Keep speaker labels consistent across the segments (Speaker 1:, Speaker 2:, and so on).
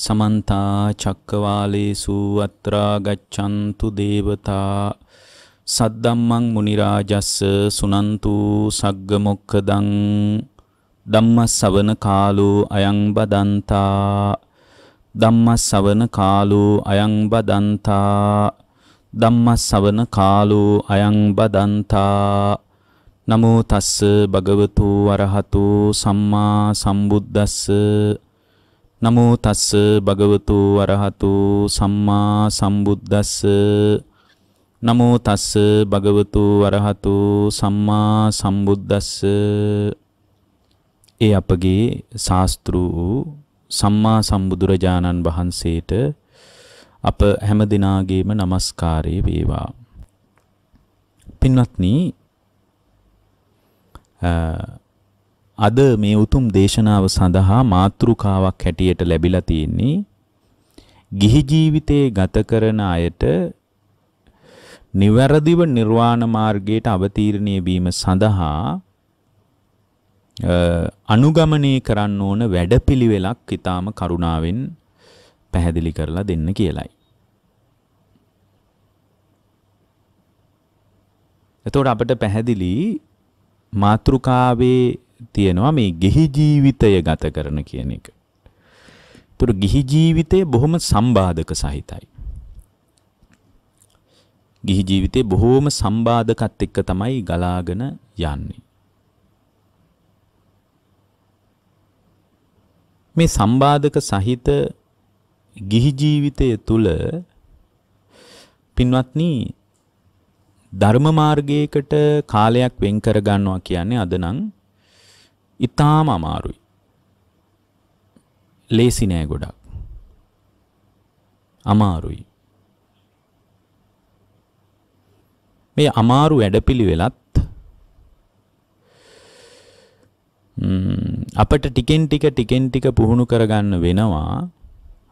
Speaker 1: සමන්තා චක්කවාලේසු අත්‍රා ගච්ඡන්තු දේවතා සද්දම්මං මුනි රාජස්ස සුනන්තු සග්ග මොක්ඛදං ධම්මස්සවන කාලෝ අයං බදන්තා ධම්මස්සවන කාලෝ අයං බදන්තා ධම්මස්සවන කාලෝ අයං බදන්තා නමෝ තස්ස භගවතු වරහතු සම්මා සම්බුද්දස්ස නමෝ තස්ස භගවතු වරහතු සම්මා සම්බුද්දස්ස නමෝ තස්ස භගවතු වරහතු සම්මා සම්බුද්දස්ස ඒ අපගේ ශාස්ත්‍රු සම්මා සම්බුදුරජාණන් වහන්සේට අප හැම දිනාගේම নমස්කාරය වේවා පින්වත්නි අද මේ උතුම් දේශනාව සඳහා මාතෘකාවක් හැටියට ලැබිලා තියෙන්නේ ගිහි ජීවිතේ ගත කරන අයට නිවැරදිව නිර්වාණ මාර්ගයට අවතීර්ණය වීම සඳහා අනුගමනය කරන්න ඕන වැඩපිළිවෙලක් ඊටාම කරුණාවෙන් පැහැදිලි කරලා දෙන්න කියලයි. එතකොට අපිට පැහැදිලි මාත්‍රිකාවේ තියෙනවා මේ ගිහි ජීවිතය ගත කරන කියන එක. ඒතර ගිහි ජීවිතය බොහොම සම්බාධක සහිතයි. ගිහි ජීවිතේ බොහෝම සම්බාධකත් එක්ක තමයි ගලාගෙන යන්නේ. මේ සම්බාධක සහිත ගිහි ජීවිතය තුළ පින්වත්නි ධර්ම මාර්ගයකට කාලයක් වෙන් කර ගන්නවා කියන්නේ අද නම් ඉතාම අමාරුයි. ලේසි නෑ ගොඩක්. අමාරුයි. මේ අමාරු වැඩපිළිවෙලත් අපට ටිකෙන් ටික ටිකෙන් ටික පුහුණු කරගන්න වෙනවා.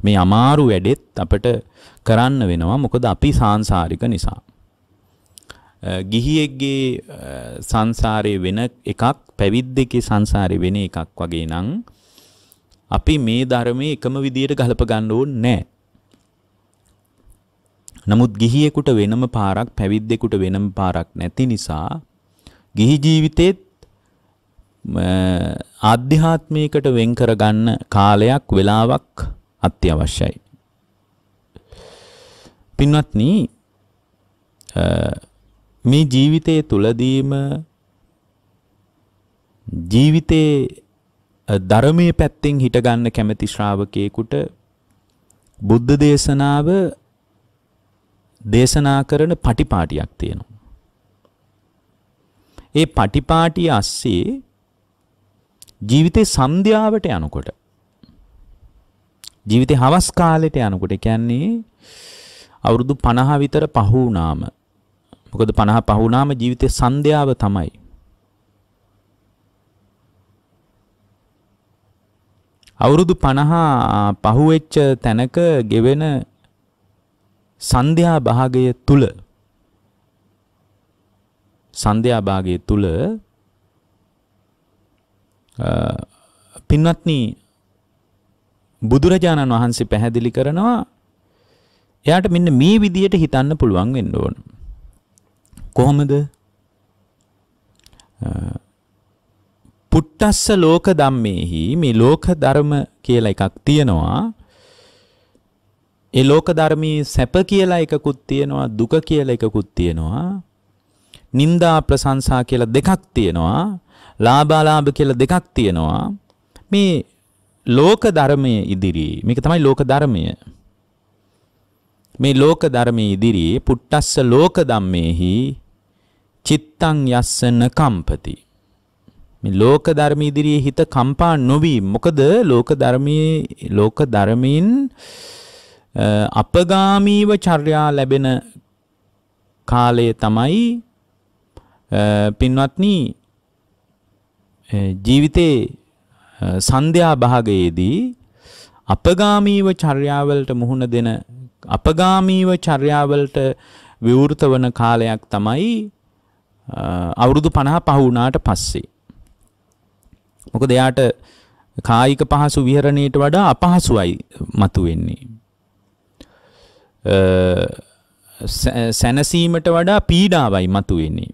Speaker 1: මේ අමාරු වැඩෙත් අපට කරන්න වෙනවා මොකද අපි සාංසාරික නිසා. ගිහියෙක්ගේ සංසාරයේ වෙන එකක් පැවිද්දකේ සංසාරයේ වෙන එකක් වගේ නම් අපි මේ ධර්මයේ එකම විදියට ගලප ගන්න ඕනේ නැහැ. නමුත් ගිහියෙකුට වෙනම පාරක් පැවිද්දෙකුට වෙනම පාරක් නැති නිසා ගිහි ජීවිතේත් ආධ්‍යාත්මයකට වෙන් කරගන්න කාලයක් වෙලාවක් අත්‍යවශ්‍යයි. පින්වත්නි මේ ජීවිතයේ තුලදීම ජීවිතේ ධර්මයේ පැත්තෙන් හිට ගන්න කැමැති ශ්‍රාවකයෙකුට බුද්ධ දේශනාව දේශනා කරන පටිපාටියක් තියෙනවා. ඒ පටිපාටිය ASCII ජීවිතේ සන්ධ්‍යාවට යනකොට ජීවිතේ හවස් කාලෙට යනකොට කියන්නේ අවුරුදු 50 විතර පහු වුණාම මොකද 50 පහ වුණාම ජීවිතේ සංධ්‍යාව තමයි. අවුරුදු 50 පහුවෙච්ච තැනක ගෙවෙන සංධ්‍යා භාගය තුල සංධ්‍යා භාගය තුල පින්වත්නි බුදුරජාණන් වහන්සේ පැහැදිලි කරනවා එයාට මෙන්න මේ විදියට හිතන්න පුළුවන් වෙන්න ඕනේ කොහොමද? පුට්ටස්ස ලෝක ධම්මේහි මේ ලෝක ධර්ම කියලා එකක් තියෙනවා. ඒ ලෝක ධර්මී සැප කියලා එකකුත් තියෙනවා දුක කියලා එකකුත් තියෙනවා. නින්දා ප්‍රශංසා කියලා දෙකක් තියෙනවා. ලාභාලාභ කියලා දෙකක් තියෙනවා. මේ ලෝක ධර්මයේ ඉදිරියේ මේක තමයි ලෝක ධර්මය. මේ ලෝක ධර්මයේ ඉදිරියේ පුට්ටස්ස ලෝක ධම්මේහි චිත්තං යස්සන කම්පති. මේ ලෝක ධර්ම ඉදිරියේ හිත කම්පා නොවී මොකද ලෝක ධර්මයේ ලෝක ධර්මයෙන් අපගාමීව චර්යා ලැබෙන කාලය තමයි පින්වත්නි ජීවිතේ සන්ධ්‍යා භාගයේදී අපගාමීව චර්යාවලට මුහුණ දෙන අපගාමීව චර්යාවලට විවෘත වන කාලයක් තමයි අවුරුදු පණහ පහුුණාට පස්සේ. මොකද එයාට කායික පහසු විහරණයට වඩා අපහසුවයි මතු වෙන්නේ. සැනසීමට වඩා පීඩාවයි මතු වෙන්නේ.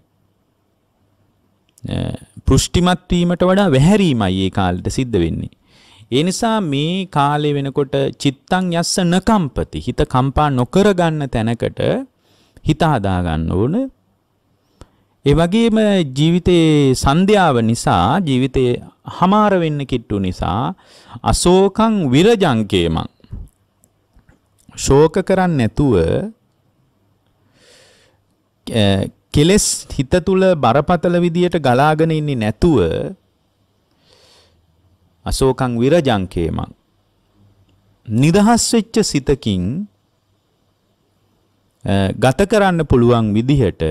Speaker 1: පෘෂ්ටිමත් වීමට වඩා වැහැරීමයි ඒ කාලෙට සිද්ධ වෙන්නේ. ඒ නිසා මේ කාලේ වෙනකොට චිත්තං යස්ස නකම්පති හිත කම්පා නොකර ගන්න තැනකට හිත හදා ගන්න ඕන ඒ වගේම ජීවිතයේ සන්ධ්‍යාව නිසා ජීවිතේ හමාර වෙන්න කිට්ටු නිසා අශෝකං විරජංකේමං ශෝක කරන්නේ නැතුව කෙලස් හිත තුල බරපතල විදියට ගලාගෙන ඉන්නේ නැතුව අශෝකං විරජංකේමං නිදහස් වෙච්ච සිතකින් ගත කරන්න පුළුවන් විදිහට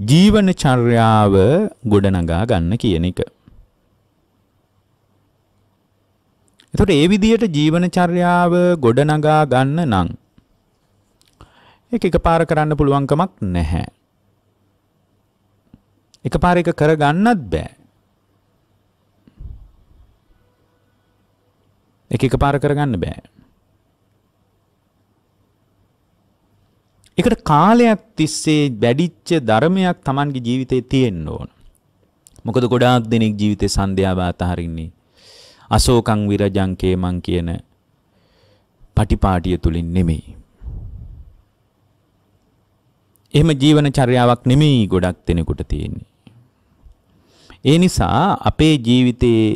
Speaker 1: ජීවන චර්යාව ගොඩනගා ගන්න කියන එක. එතකොට ඒ විදිහට ජීවන චර්යාව ගොඩනගා ගන්න නම් ඒක එකපාර කරන්න පුළුවන්කමක් නැහැ. එකපාර එක කරගන්නත් බෑ. ඒක එකපාර කරගන්න බෑ. ඒකට කාලයක් තිස්සේ වැඩිච්ච ධර්මයක් Tamanගේ ජීවිතේ තියෙන්න ඕන. මොකද ගොඩාක් දෙනෙක් ජීවිතේ සන්ධ්‍යාව අතහරින්නේ අශෝකං විරජං කේමං කියන පටිපාටිය තුලින් නෙමෙයි. එහෙම ජීවන චර්යාවක් නෙමෙයි ගොඩක් දෙනෙකුට තියෙන්නේ. ඒ නිසා අපේ ජීවිතයේ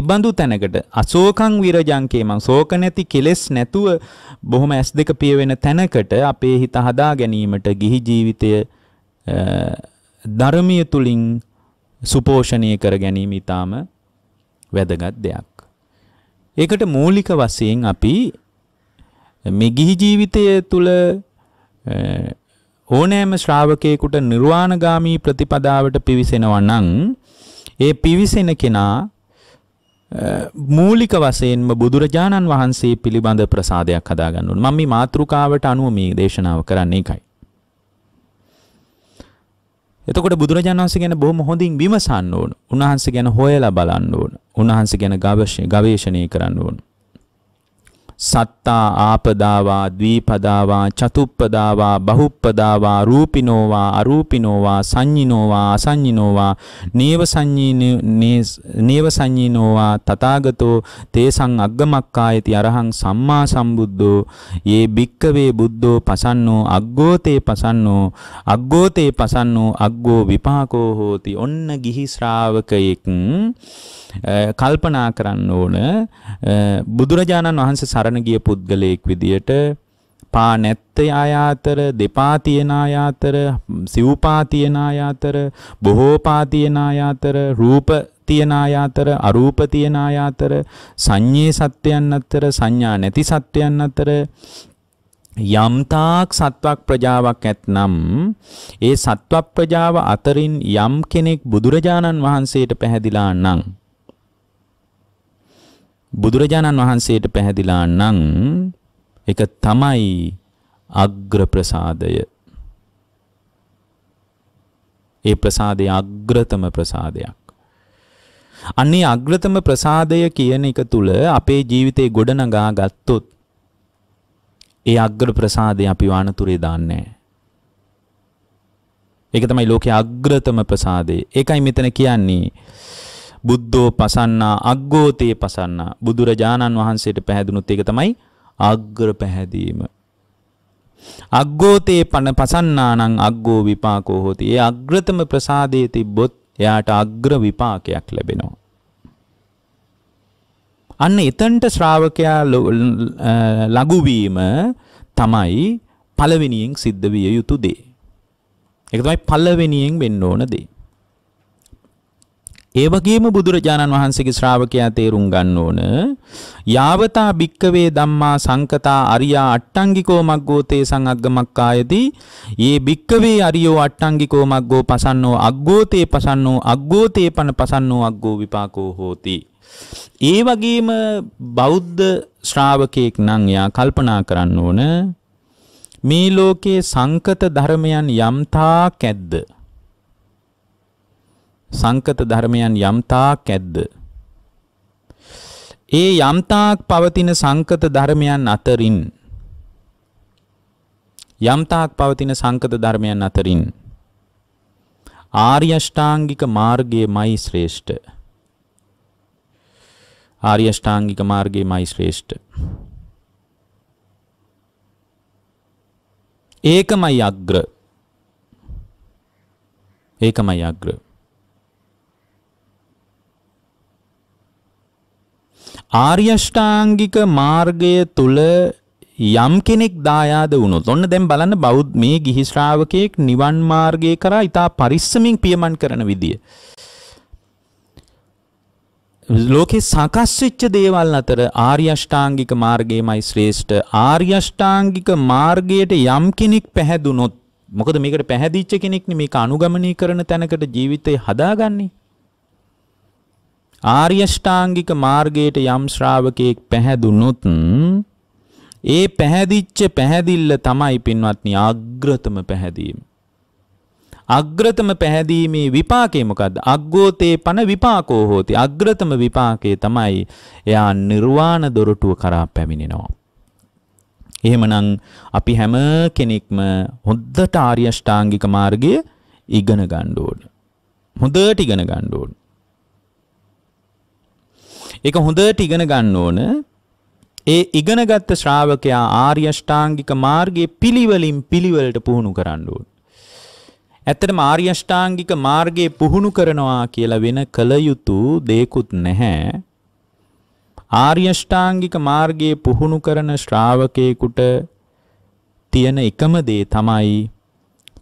Speaker 1: එබඳු තැනකට අශෝකං විරජංකේ මං ශෝක නැති කෙලෙස් නැතුව බොහොම ඇස් දෙක පිය වෙන තැනකට අපේ හිත හදා ගැනීමට ගිහි ජීවිතය ධර්මීය තුලින් සුපෝෂණය කර ගැනීම ඊටාම වැදගත් දෙයක්. ඒකට මූලික වශයෙන් අපි මේ ගිහි ජීවිතය තුල ඕනෑම ශ්‍රාවකයෙකුට නිර්වාණගාමී ප්‍රතිපදාවට පිවිසෙනවා නම් ඒ පිවිසෙන කෙනා මූලික වශයෙන්ම බුදුරජාණන් වහන්සේ පිළිබඳ ප්‍රසාදයක් හදාගන්න ඕන. මම මේ මාතෘකාවට අනුව මේ දේශනාව කරන්නේ ඒකයි. එතකොට බුදුරජාණන් වහන්සේ ගැන බොහොම හොඳින් විමසන්න ඕන. උන්වහන්සේ ගැන හොයලා බලන්න ඕන. උන්වහන්සේ ගැන ගවේෂණය කරන්න ඕන. සත්තා ආපදාවා ද්විපදාවා චතුප්පදාවා බහුප්පදාවා රූපිනෝවා අරූපිනෝවා සංඤිනෝවා අසංඤිනෝවා නේව නේව සංඤිනෝවා තථාගතෝ තේසං අග්ගමක්කායති අරහං සම්මා සම්බුද්ධෝ යේ භික්කවේ බුද්ධෝ පසන්නෝ අග්ගෝතේ පසන්නෝ අග්ගෝතේ පසන්නෝ අග්ගෝ විපාකෝ හෝති ඔන්න ගිහි ශ්‍රාවකයෙක් කල්පනා කරන්න ඕන බුදුරජාණන් වහන්සේ සරණ කරන්න ගිය පුද්ගලයෙක් විදියට පා නැත්තේ අය අතර දෙපා තියෙන අය අතර සිව්පා තියෙන අය අතර බොහෝ පා තියෙන අය අතර රූප තියෙන අය අතර අරූප තියෙන අය අතර සංඤේ සත්‍යයන් අතර සංඥා නැති සත්‍යයන් අතර යම්තාක් සත්වක් ප්‍රජාවක් ඇත්නම් ඒ සත්ව ප්‍රජාව අතරින් යම් කෙනෙක් බුදුරජාණන් වහන්සේට පැහැදිලා නම් බුදුරජාණන් වහන්සේට පැහැදිලා නම් එක තමයි අග්‍ර ප්‍රසාදය. ඒ ප්‍රසාදය අග්‍රතම ප්‍රසාදයක්. අන්නේ අග්‍රතම ප්‍රසාදය කියන එක තුල අපේ ජීවිතේ ගොඩනගා ගත්තොත් ඒ අග්‍ර ප්‍රසාදය අපි වానතුරේ දාන්නේ ඒක තමයි ලෝකේ අග්‍රතම ප්‍රසාදය. ඒකයි මෙතන කියන්නේ බුද්ධෝ පසන්නා අග්ගෝතේ පසන්නා බුදුරජාණන් වහන්සේට පැහැදුණුත් ඒක තමයි අග්‍ර පැහැදීම. අග්ගෝතේ පන පසන්නානං අග්ගෝ විපාකෝ හෝති. ඒ අග්‍රතම ප්‍රසාදයේ තිබ්බොත් එයාට අග්‍ර විපාකයක් ලැබෙනවා. අන්න එතනට ශ්‍රාවකයා ලඟුවීම තමයි පළවෙනියෙන් සිද්ධ විය යුතු දේ. ඒක තමයි පළවෙනියෙන් වෙන්න ඕන දේ. ඒ වගේම බුදුරජාණන් වහන්සේගේ ශ්‍රාවකයා තේරුම් ගන්න ඕන යාවතා භික්කවේ ධම්මා සංකතා අරියා අට්ටංගිකෝ මග්ගෝතේ සංඅග්ගමක්කායති යේ භික්කවේ අරියෝ අට්ටංගිකෝ මග්ගෝ පසන්නෝ අග්ගෝතේ පසන්නෝ අග්ගෝතේ පන පසන්නෝ අග්ගෝ විපාකෝ හෝති ඒ වගේම බෞද්ධ ශ්‍රාවකයෙක් නම් එයා කල්පනා කරන්න ඕන මේ ලෝකේ සංකත ධර්මයන් යම්තා කැද්ද සංකත ධර්මයන් යම්තාක් ඇද්ද ඒ යම්තාක් පවතින සංකත ධර්මයන් අතරින් යම්තාක් පවතින සංකත ධර්මයන් අතරින් ආර්ය අෂ්ටාංගික මාර්ගයේමයි ශ්‍රේෂ්ඨ ආර්ය අෂ්ටාංගික මාර්ගයේමයි ශ්‍රේෂ්ඨ ඒකමයි අග්‍ර ඒකමයි අග්‍ර ආර්යෂ්ඨාංගික මාර්ගය තුල යම් කෙනෙක් දායාද වුණොත් ඔන්න දැන් බලන්න බෞද්ධ මේ ගිහි ශ්‍රාවකයෙක් නිවන් මාර්ගය කරා ඊටා පරිස්සමින් පියමන් කරන විදිය. ලෝකේ සකස් වෙච්ච දේවල් අතර ආර්ය අෂ්ටාංගික මාර්ගයමයි ශ්‍රේෂ්ඨ. ආර්ය අෂ්ටාංගික මාර්ගයට යම් කෙනෙක් පැහැදුනොත් මොකද මේකට පැහැදිච්ච කෙනෙක් නේ මේක අනුගමනය කරන තැනකට ජීවිතේ හදාගන්නේ. ආර්ය ෂ්ටාංගික මාර්ගයට යම් ශ්‍රාවකයෙක් පැහැදුනොත් ඒ පැහැදිච්ච පැහැදිල්ල තමයි පින්වත්නි අග්‍රතම පැහැදීම. අග්‍රතම පැහැදීමේ විපාකය මොකද්ද? අග්ගෝතේ පන විපාකෝ හෝති. අග්‍රතම විපාකය තමයි එයා නිර්වාණ දොරටුව කරා පැමිණෙනවා. එහෙමනම් අපි හැම කෙනෙක්ම හොද්දට ආර්ය ෂ්ටාංගික මාර්ගය ඉගෙන ගන්න ඕන. හොඳට ඉගෙන ගන්න ඕන. ඒක හොඳට ඉගෙන ගන්න ඕන. ඒ ඉගෙනගත් ශ්‍රාවකයා ආර්ය අෂ්ටාංගික මාර්ගයේ පිළිවෙලින් පිළිවෙලට පුහුණු කරන්න ඕන. ඇත්තටම ආර්ය අෂ්ටාංගික මාර්ගයේ පුහුණු කරනවා කියලා වෙන කල යුතු දෙයක්ුත් නැහැ. ආර්ය අෂ්ටාංගික මාර්ගයේ පුහුණු කරන ශ්‍රාවකයෙකුට තියෙන එකම දේ තමයි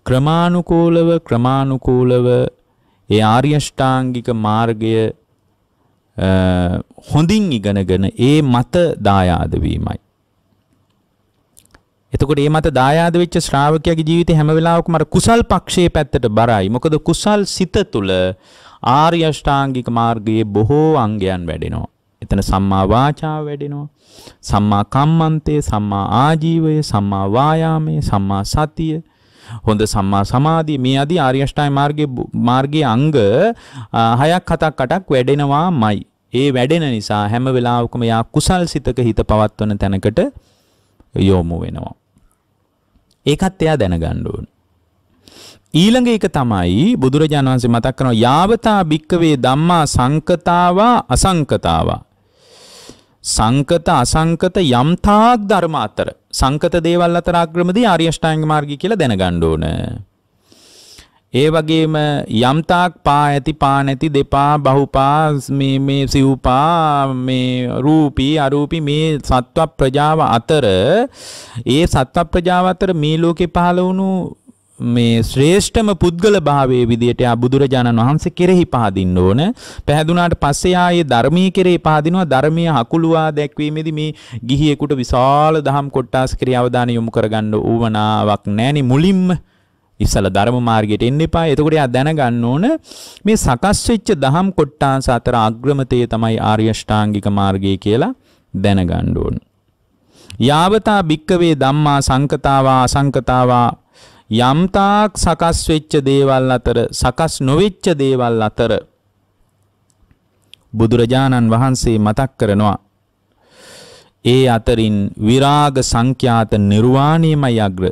Speaker 1: ක්‍රමානුකූලව ක්‍රමානුකූලව ඒ ආර්ය අෂ්ටාංගික මාර්ගය හොඳින් ඉගෙනගෙන ඒ මත දායාද වීමයි. එතකොට ඒ මත දායාද වෙච්ච ශ්‍රාවකයාගේ ජීවිතේ හැම වෙලාවකම අර කුසල් පක්ෂයේ පැත්තට බරයි. මොකද කුසල් සිත තුළ ආර්ය අෂ්ටාංගික මාර්ගයේ බොහෝ අංගයන් වැඩෙනවා. එතන සම්මා වාචාව වැඩෙනවා. සම්මා කම්මන්තේ, සම්මා ආජීවය, සම්මා වායාමය, සම්මා සතිය, හොඳ සම්මා සමාධිය මේ আদি ආර්ය අෂ්ටාංගික මාර්ගයේ මාර්ගයේ අංග 6ක් 7ක් 8ක් වැඩෙනවාමයි. ඒ වැඩෙන නිසා හැම වෙලාවකම යා කුසල් සිතක හිත පවත්වන තැනකට යොමු වෙනවා. ඒකත් එයා දැනගන්න ඕන. ඊළඟ එක තමයි බුදුරජාණන් වහන්සේ මතක් කරනවා යාවතා භික්කවේ ධම්මා සංකතාවා අසංකතාවා සංකත අසංකත යම්තාක් ධර්ම අතර සංකත දේවල් අතර අග්‍රමදී ආර්ය අෂ්ටාංග මාර්ගය කියලා දැනගන්න ඕන. ඒ වගේම යම්තාක් පා ඇති පා නැති දෙපා බහුපා මේ මේ සිව්පා මේ රූපී අරූපී මේ සත්ව ප්‍රජාව අතර ඒ සත්ව ප්‍රජාව අතර මේ ලෝකේ පහළ වුණු මේ ශ්‍රේෂ්ඨම පුද්ගල භාවයේ විදියට ආ බුදුරජාණන් වහන්සේ කෙරෙහි පහදින්න ඕන. පහදුනාට පස්සේ ආයේ ධර්මීය කෙරෙහි පහදිනවා. ධර්මීය හකුලුවා දැක්වීමේදී මේ ගිහියෙකුට විශාල දහම් කොටස් කෙරෙහි අවධානය යොමු කරගන්න ඕවනාවක් නැණි මුලින්ම. ඉස්සලා ධර්ම මාර්ගයට එන්න එපා. එතකොට එයා දැනගන්න ඕන මේ සකස් වෙච්ච දහම් කොටාස අතර අග්‍රමතේ තමයි ආර්ය ෂ්ටාංගික මාර්ගය කියලා දැනගන්න ඕන. යාවතා භික්කවේ ධම්මා සංකතාවා අසංකතාවා යම්තාක් සකස් වෙච්ච දේවල් අතර සකස් නොවෙච්ච දේවල් අතර බුදුරජාණන් වහන්සේ මතක් කරනවා ඒ අතරින් විරාග සංඛ්‍යාත නිර්වාණයමයි අග්‍ර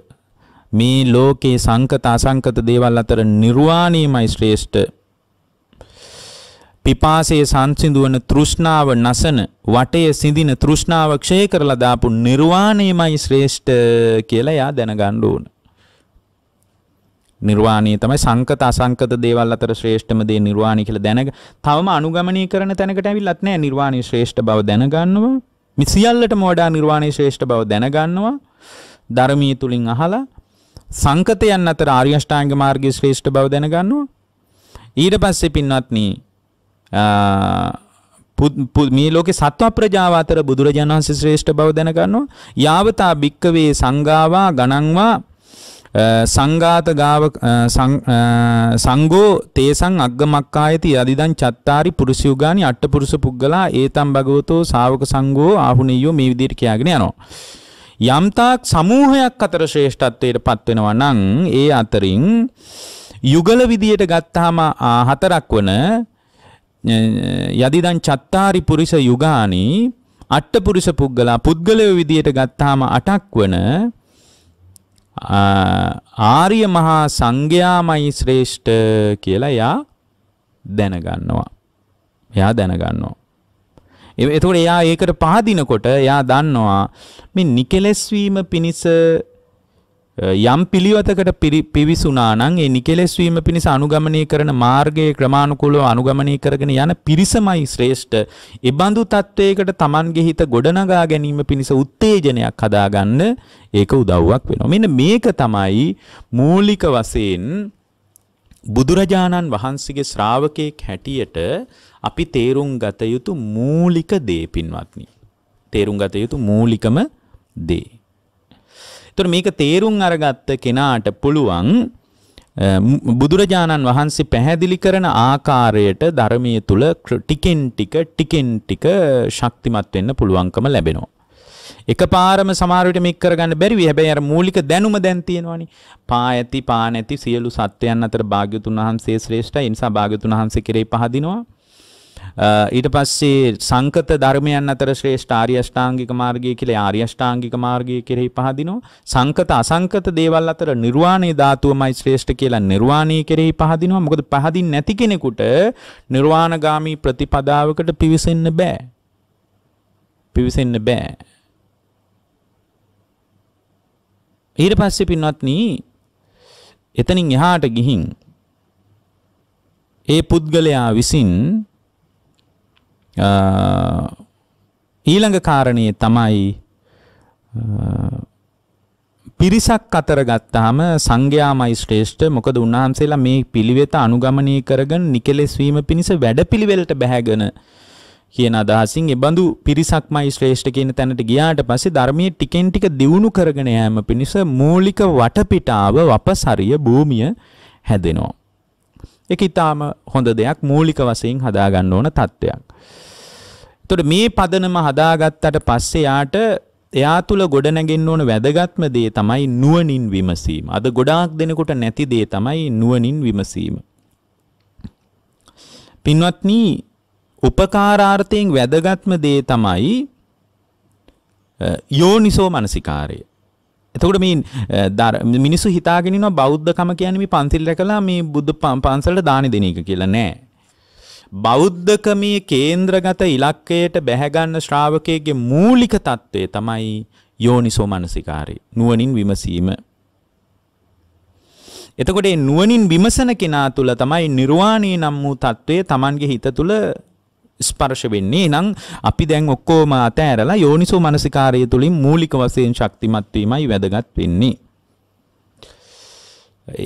Speaker 1: මේ ලෝකේ සංකත අසංකත දේවල් අතර නිර්වාණයමයි ශ්‍රේෂ්ඨ. පිපාසයේ සංසිඳුවන තෘෂ්ණාව නැසන වටයේ සිඳින තෘෂ්ණාව ක්ෂය කරලා දාපු නිර්වාණයමයි ශ්‍රේෂ්ඨ කියලා යා දැනගන්න ඕන. නිර්වාණය තමයි සංකත අසංකත දේවල් අතර ශ්‍රේෂ්ඨම දේ නිර්වාණය කියලා දැනග. තවම අනුගමනය කරන තැනකට ඇවිල්ලත් නැහැ නිර්වාණය ශ්‍රේෂ්ඨ බව දැනගන්නවා. මේ සියල්ලටම වඩා නිර්වාණය ශ්‍රේෂ්ඨ බව දැනගන්නවා. ධර්මීය තුලින් අහලා සංකතයන් අතර ආර්ය අෂ්ටාංග මාර්ගයේ ශ්‍රේෂ්ඨ බව දැනගන්නවා. ඊට පස්සේ පින්වත්නි මේ ලෝකේ සත්ව ප්‍රජාව අතර බුදුරජාණන් වහන්සේ ශ්‍රේෂ්ඨ බව දැනගන්නවා. යාවතා භික්කවේ සංගාවා ගණන්වා සංඝාත ගාව සංඝෝ තේසං අග්ගමක්කායති යදිදං චත්තාරි පුරුෂයුගානි අට්ඨ පුරුෂ පුග්ගලා ඒතම් භගවතෝ ශා วก සංඝෝ ආහුනියෝ මේ විදිහට කියාගෙන යනවා. යම්තාක් සමූහයක් අතර ශ්‍රේෂ්ඨත්වයට පත්වෙනවා නම් ඒ අතරින් යුගල විදියට ගත්තාම හතරක් වන යදිදන් චත්තාරි පුරිස යුගානි අට්ටපුරිස පුද්ගලා පුද්ගලය විදියට ගත්තාම අටක් වන ආර්ය මහා සංඝයාමයි ශ්‍රේෂ්ඨ කියලා එයා දැනගන්නවා. එයා දැනගන්නවා. එතකොට එයා ඒකට පහදිනකොට එයා දන්නවා මේ නිකෙලස් වීම පිණිස යම් පිළිවෙතකට පිවිසුනා නම් ඒ නිකෙලස් වීම පිණිස අනුගමනය කරන මාර්ගයේ ක්‍රමානුකූලව අනුගමනය කරගෙන යන පිරිසමයි ශ්‍රේෂ්ඨ. ඒබඳු තත්වයකට Tamange හිත ගොඩනගා ගැනීම පිණිස උත්තේජනයක් හදාගන්න ඒක උදව්වක් වෙනවා. මෙන්න මේක තමයි මූලික වශයෙන් බුදුරජාණන් වහන්සේගේ ශ්‍රාවකෙක් හැටියට අපි තේරුම් ගත යුතු මූලික දේ පින්වත්නි. තේරුම් ගත යුතු මූලිකම දේ. එතකොට මේක තේරුම් අරගත්ත කෙනාට පුළුවන් බුදුරජාණන් වහන්සේ පැහැදිලි කරන ආකාරයට ධර්මයේ තුල ටිකෙන් ටික ටිකෙන් ටික ශක්තිමත් වෙන්න පුළුවන්කම ලැබෙනවා. එකපාරම සමහර විට මේක කරගන්න බැරි වෙයි. හැබැයි අර මූලික දැනුම දැන් තියෙනවනේ. පා ඇති පා නැති සියලු සත්වයන් අතර භාග්‍යතුන් වහන්සේ ශ්‍රේෂ්ඨයි. ඒ නිසා භාග්‍යතුන් වහන්සේ කෙරෙහි පහදිනවා. ඊට පස්සේ සංකත ධර්මයන් අතර ශ්‍රේෂ්ඨ ආර්ය අෂ්ටාංගික මාර්ගය කියලා ආර්ය අෂ්ටාංගික මාර්ගය කෙරෙහි පහදිනවා. සංකත අසංකත දේවල් අතර නිර්වාණේ ධාතුවමයි ශ්‍රේෂ්ඨ කියලා නිර්වාණී කෙරෙහි පහදිනවා. මොකද පහදින් නැති කෙනෙකුට නිර්වාණගාමී ප්‍රතිපදාවකට පිවිසෙන්න බෑ. පිවිසෙන්න බෑ. ඊට පස්සේ පින්වත්නි එතනින් එහාට ගිහින් ඒ පුද්ගලයා විසින් ඊළඟ කාරණයේ තමයි පිරිසක් අතර ගත්තාම සංඝයාමයි ශ්‍රේෂ්ඨ මොකද උන්වහන්සේලා මේ පිළිවෙත අනුගමනය කරගෙන නිකලෙස් වීම පිණිස වැඩපිළිවෙලට බැහැගෙන කියන අදහසින් එබඳු පිරිසක්මයි ශ්‍රේෂ්ඨ කියන තැනට ගියාට පස්සේ ධර්මයේ ටිකෙන් ටික දියුණු කරගෙන යෑම පිණිස මූලික වටපිටාව වපසරිය භූමිය හැදෙනවා. ඒක ඊටාම හොඳ දෙයක් මූලික වශයෙන් හදා ගන්න ඕන තත්වයක්. එතකොට මේ පදනම හදාගත්තට පස්සේ යාට එයා තුල ගොඩනැගෙන්න ඕන වැදගත්ම දේ තමයි නුවණින් විමසීම. අද ගොඩාක් දෙනෙකුට නැති දේ තමයි නුවණින් විමසීම. පින්වත්නි, උපකාරාර්ථයෙන් වැදගත්ම දේ තමයි යෝනිසෝ මනසිකාරය. එතකොට මේ මිනිස්සු හිතාගෙන ඉන්නවා බෞද්ධකම කියන්නේ මේ පන්සිල් රැකලා මේ බුද්ධ පන්සලට දානි දෙන එක කියලා නෑ. බෞද්ධකමී කේන්ද්‍රගත ඉලක්කයට බැහැගන්න ශ්‍රාවකයගේ මූලික తත්වය තමයි යෝනිසෝ මනසිකාරය නුවණින් විමසීම. එතකොට මේ නුවණින් විමසන කෙනා තුළ තමයි නිර්වාණය නම් වූ తත්වය Tamanගේ හිත තුළ ස්පර්ශ වෙන්නේ. එහෙනම් අපි දැන් ඔක්කොම අතෑරලා යෝනිසෝ මනසිකාරය තුලින් මූලික වශයෙන් ශක්තිමත් වීමයි වැදගත් වෙන්නේ.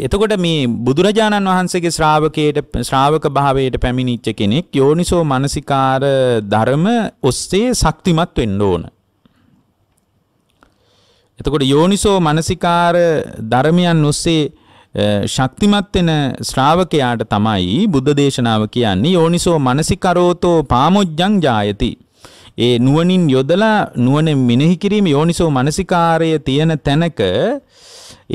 Speaker 1: එතකොට මේ බුදුරජාණන් වහන්සේගේ ශ්‍රාවකයට ශ්‍රාවක භාවයට පැමිණිච්ච කෙනෙක් යෝනිසෝ මනසිකාර ධර්ම ඔස්සේ ශක්තිමත් වෙන්න ඕන. එතකොට යෝනිසෝ මනසිකාර ධර්මයන් ඔස්සේ ශක්තිමත් වෙන ශ්‍රාවකයාට තමයි බුද්ධ දේශනාව කියන්නේ යෝනිසෝ මනසිකරෝතෝ පාමොජ්ජං ජායති. ඒ නුවණින් යොදලා නුවණෙන් මෙනෙහි කිරීම යෝනිසෝ මනසිකාරය තියෙන තැනක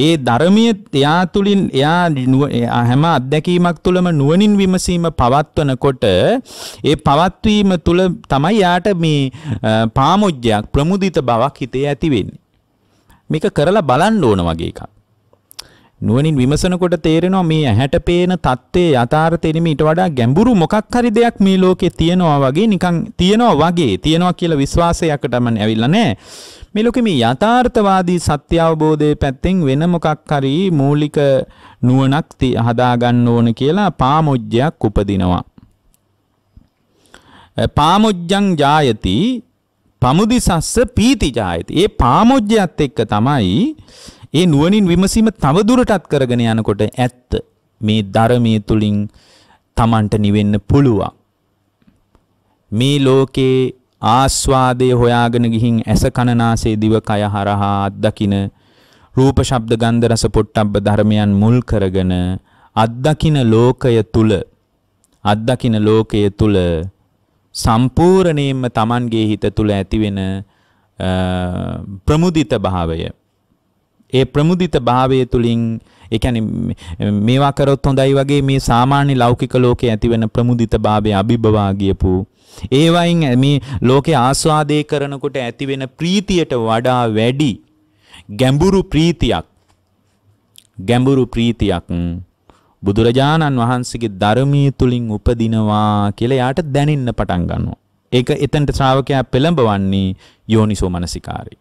Speaker 1: ඒ ධර්මයේ එයා තුලින් එයා හැම අත්දැකීමක් තුළම නුවණින් විමසීම පවත්වනකොට ඒ පවත්වීම තුළ තමයි යාට මේ පාමුජ්ජයක් ප්‍රමුදිත බවක් හිතේ ඇති වෙන්නේ. මේක කරලා බලන්න ඕන වගේ එකක්. නුවණින් විමසනකොට තේරෙනවා මේ ඇහැට පේන தත්ත්වයේ යථාර්ථය නෙමෙයි ඊට වඩා ගැඹුරු මොකක් හරි දෙයක් මේ ලෝකේ තියෙනවා වගේ නිකන් තියෙනවා වගේ තියෙනවා කියලා විශ්වාසයකටම ඇවිල්ලා නැහැ. මේ ලෝකෙ මේ යථාර්ථවාදී සත්‍ය අවබෝධයේ පැත්තෙන් වෙන මොකක් හරි මූලික නුවණක් හදා ගන්න ඕන කියලා පාමුජ්ජයක් උපදිනවා. පාමුජ්ජං ජායති පමුදිසස්ස පීති ජායති. ඒ පාමුජ්ජයත් එක්ක තමයි ඒ නුවණින් විමසීම තව දුරටත් කරගෙන යනකොට ඇත්ත මේ ධර්මයේ තුලින් Tamanට නිවෙන්න පුළුවන්. මේ ලෝකේ ආස්වාදයේ හොයාගෙන ගිහින් ඇස කනනාසේ දිවකය හරහා අත්දකින රූප ශබ්ද ගන්ධ රස පොට්ටබ්බ ධර්මයන් මුල් කරගෙන අත්දකින ලෝකය තුල අත්දකින ලෝකය තුල සම්පූර්ණයෙන්ම Tamanගේ හිත තුල ඇතිවෙන ප්‍රමුදිත භාවය ඒ ප්‍රමුදිත භාවය තුළින් ඒ කියන්නේ මේවා කරොත් හොඳයි වගේ මේ සාමාන්‍ය ලෞකික ලෝකයේ ඇතිවන ප්‍රමුදිත භාවය අභිබවා ගියපු ඒවයින් මේ ලෝකේ ආස්වාදේ කරනකොට ඇතිවෙන ප්‍රීතියට වඩා වැඩි ගැඹුරු ප්‍රීතියක් ගැඹුරු ප්‍රීතියක් බුදුරජාණන් වහන්සේගේ ධර්මයේ තුලින් උපදිනවා කියලා යාට දැනෙන්න පටන් ගන්නවා. ඒක එතනට ශ්‍රාවකයා පෙළඹවන්නේ යෝනිසෝ මනසිකාරය.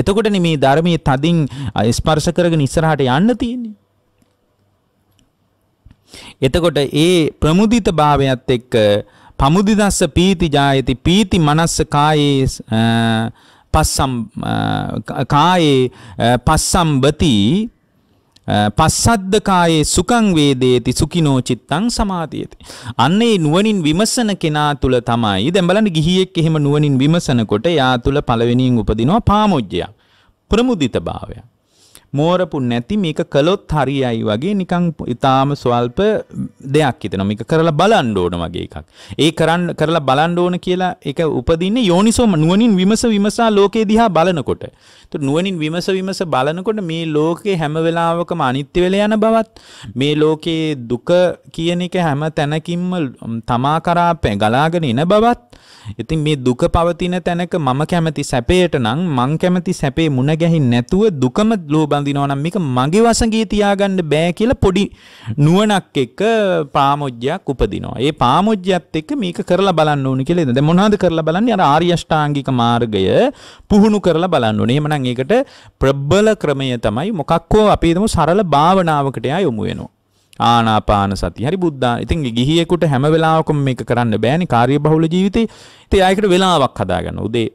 Speaker 1: එතකොටනේ මේ ධර්මයේ තදින් ස්පර්ශ කරගෙන ඉස්සරහට යන්න තියෙන්නේ. එතකොට ඒ ප්‍රමුදිත භාවයත් එක්ක පමුදිදස්ස පීති ජායති පීති මනස්ස කායේ පස්සම් කායේ පස්සම්බති පස්සද්ද කායේ සුඛං වේදේති සුඛිනෝ චිත්තං සමාධියති. අන්න ඒ නුවණින් විමසන කෙනා තුල තමයි දැන් බලන්න ගිහියෙක් එහෙම නුවණින් විමසනකොට යා තුල පළවෙනියෙන් උපදිනවා පාමොජ්ජය. ප්‍රමුදිත භාවයක්. මෝරපු නැති මේක කළොත් හරියයි වගේ නිකං ඉතාම ස්වල්ප දෙයක් හිතන මේක කරලා බලන්න ඕන වගේ එකක්. ඒ කරන්න කරලා බලන්න ඕන කියලා එක උපදින්නේ යෝනිසෝම නුවණින් විමස විමසා ලෝකේ දිහා බලනකොට. ඒත් නුවණින් විමස විමස බලනකොට මේ ලෝකේ හැම වෙලාවකම අනිත්‍ය වෙලා යන බවත් මේ ලෝකේ දුක කියන එක හැම තැනකින්ම තමා කරා ගලාගෙන එන බවත් ඉතින් මේ දුක පවතින තැනක මම කැමති සැපයට නම් මං කැමති සැපේ මුණ ගැහින් නැතුව දුකම ලෝභ බඳිනවා නම් මේක මගේ වසඟේ තියාගන්න බෑ කියලා පොඩි නුවණක් එක්ක පාමොජ්ජයක් උපදිනවා. ඒ පාමොජ්ජයත් එක්ක මේක කරලා බලන්න ඕනේ කියලා ඉඳන්. දැන් මොනවද කරලා බලන්නේ? අර ආර්ය අෂ්ටාංගික මාර්ගය පුහුණු කරලා බලන්න ඕනේ. එහෙමනම් ඒකට ප්‍රබල ක්‍රමය තමයි මොකක්කෝ අපි හිතමු සරල භාවනාවකට යා යොමු වෙනවා. ආනාපාන සති හරි බුද්ධා ඉතින් ගිහියෙකුට හැම වෙලාවකම මේක කරන්න බෑනේ කාර්යබහුල ජීවිතේ ඉතින් ආයකට වෙලාවක් හදාගන්න උදේ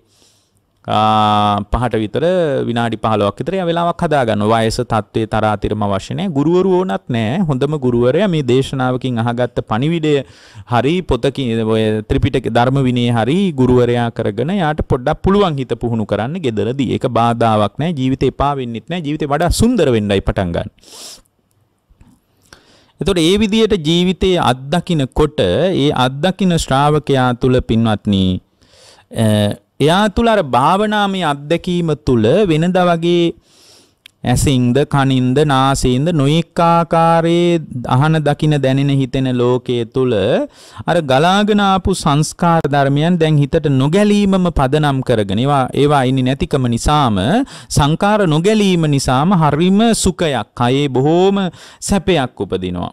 Speaker 1: පහට විතර විනාඩි 15ක් විතර යා වෙලාවක් හදාගන්න. වයස තත්ත්වයේ තරාතිරම අවශ්‍ය නැහැ. ගුරුවරු ඕනත් නැහැ. හොඳම ගුරුවරයා මේ දේශනාවකින් අහගත්ත පණිවිඩය හරි පොතකින් ඔය ත්‍රිපිටක ධර්ම විනය හරි ගුරුවරයා කරගෙන යාට පොඩ්ඩක් පුළුවන් හිත පුහුණු කරන්න gederදී. ඒක බාධාවක් නැහැ. ජීවිතේ එපා වෙන්නෙත් නැහැ. ජීවිතේ වඩා සුන්දර වෙන්නයි පටන් ගන්න. එතකොට ඒ විදිහට ජීවිතයේ අත්දකින්න කොට ඒ අත්දකින්න ශ්‍රාවකයා තුල පින්වත්නි එයා තුළ අර භාවනාමය අත්දැකීම තුළ වෙනද වගේ ඇසින්ද කනින්ද නාසයෙන්ද නොයෙක් ආකාරයේ අහන දකින දැනෙන හිතෙන ලෝකයේ තුල අර ගලාගෙන ආපු සංස්කාර ධර්මයන් දැන් හිතට නොගැලීමම පදනම් කරගෙන ඒවා ඒවා ඉන්නේ නැතිකම නිසාම සංකාර නොගැලීම නිසාම හරිම සුඛයක් කයේ බොහෝම සැපයක් උපදිනවා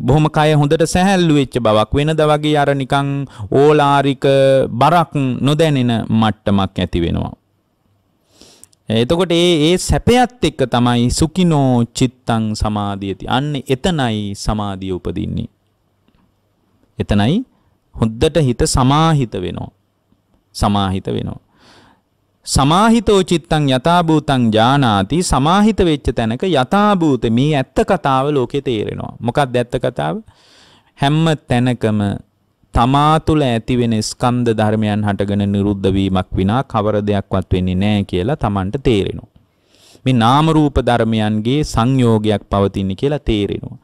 Speaker 1: බොහොම කය හොඳට සැහැල්ලු වෙච්ච බවක් වෙනද වගේ අර නිකන් ඕලාරික බරක් නොදැනෙන මට්ටමක් ඇති වෙනවා. එතකොට ඒ ඒ සැපයත් එක්ක තමයි සුඛිනෝ චිත්තං සමාධියති. අන්න එතනයි සමාධිය උපදින්නේ. එතනයි හොද්දට හිත සමාහිත වෙනවා. සමාහිත වෙනවා. සමාහිතෝ චිත්තං යථාභූතං ඥානාති සමාහිත වෙච්ච තැනක යථාභූත මේ ඇත්ත කතාව ලෝකේ තේරෙනවා. මොකක්ද ඇත්ත කතාව? හැම තැනකම තමා තුළ ඇතිවෙන ස්කන්ධ ධර්මයන් හටගෙන නිරුද්ධ වීමක් විනා කවර දෙයක්වත් වෙන්නේ නැහැ කියලා Tamanට තේරෙනවා. මේ නාම රූප ධර්මයන්ගේ සංයෝගයක් පවතින කියලා තේරෙනවා.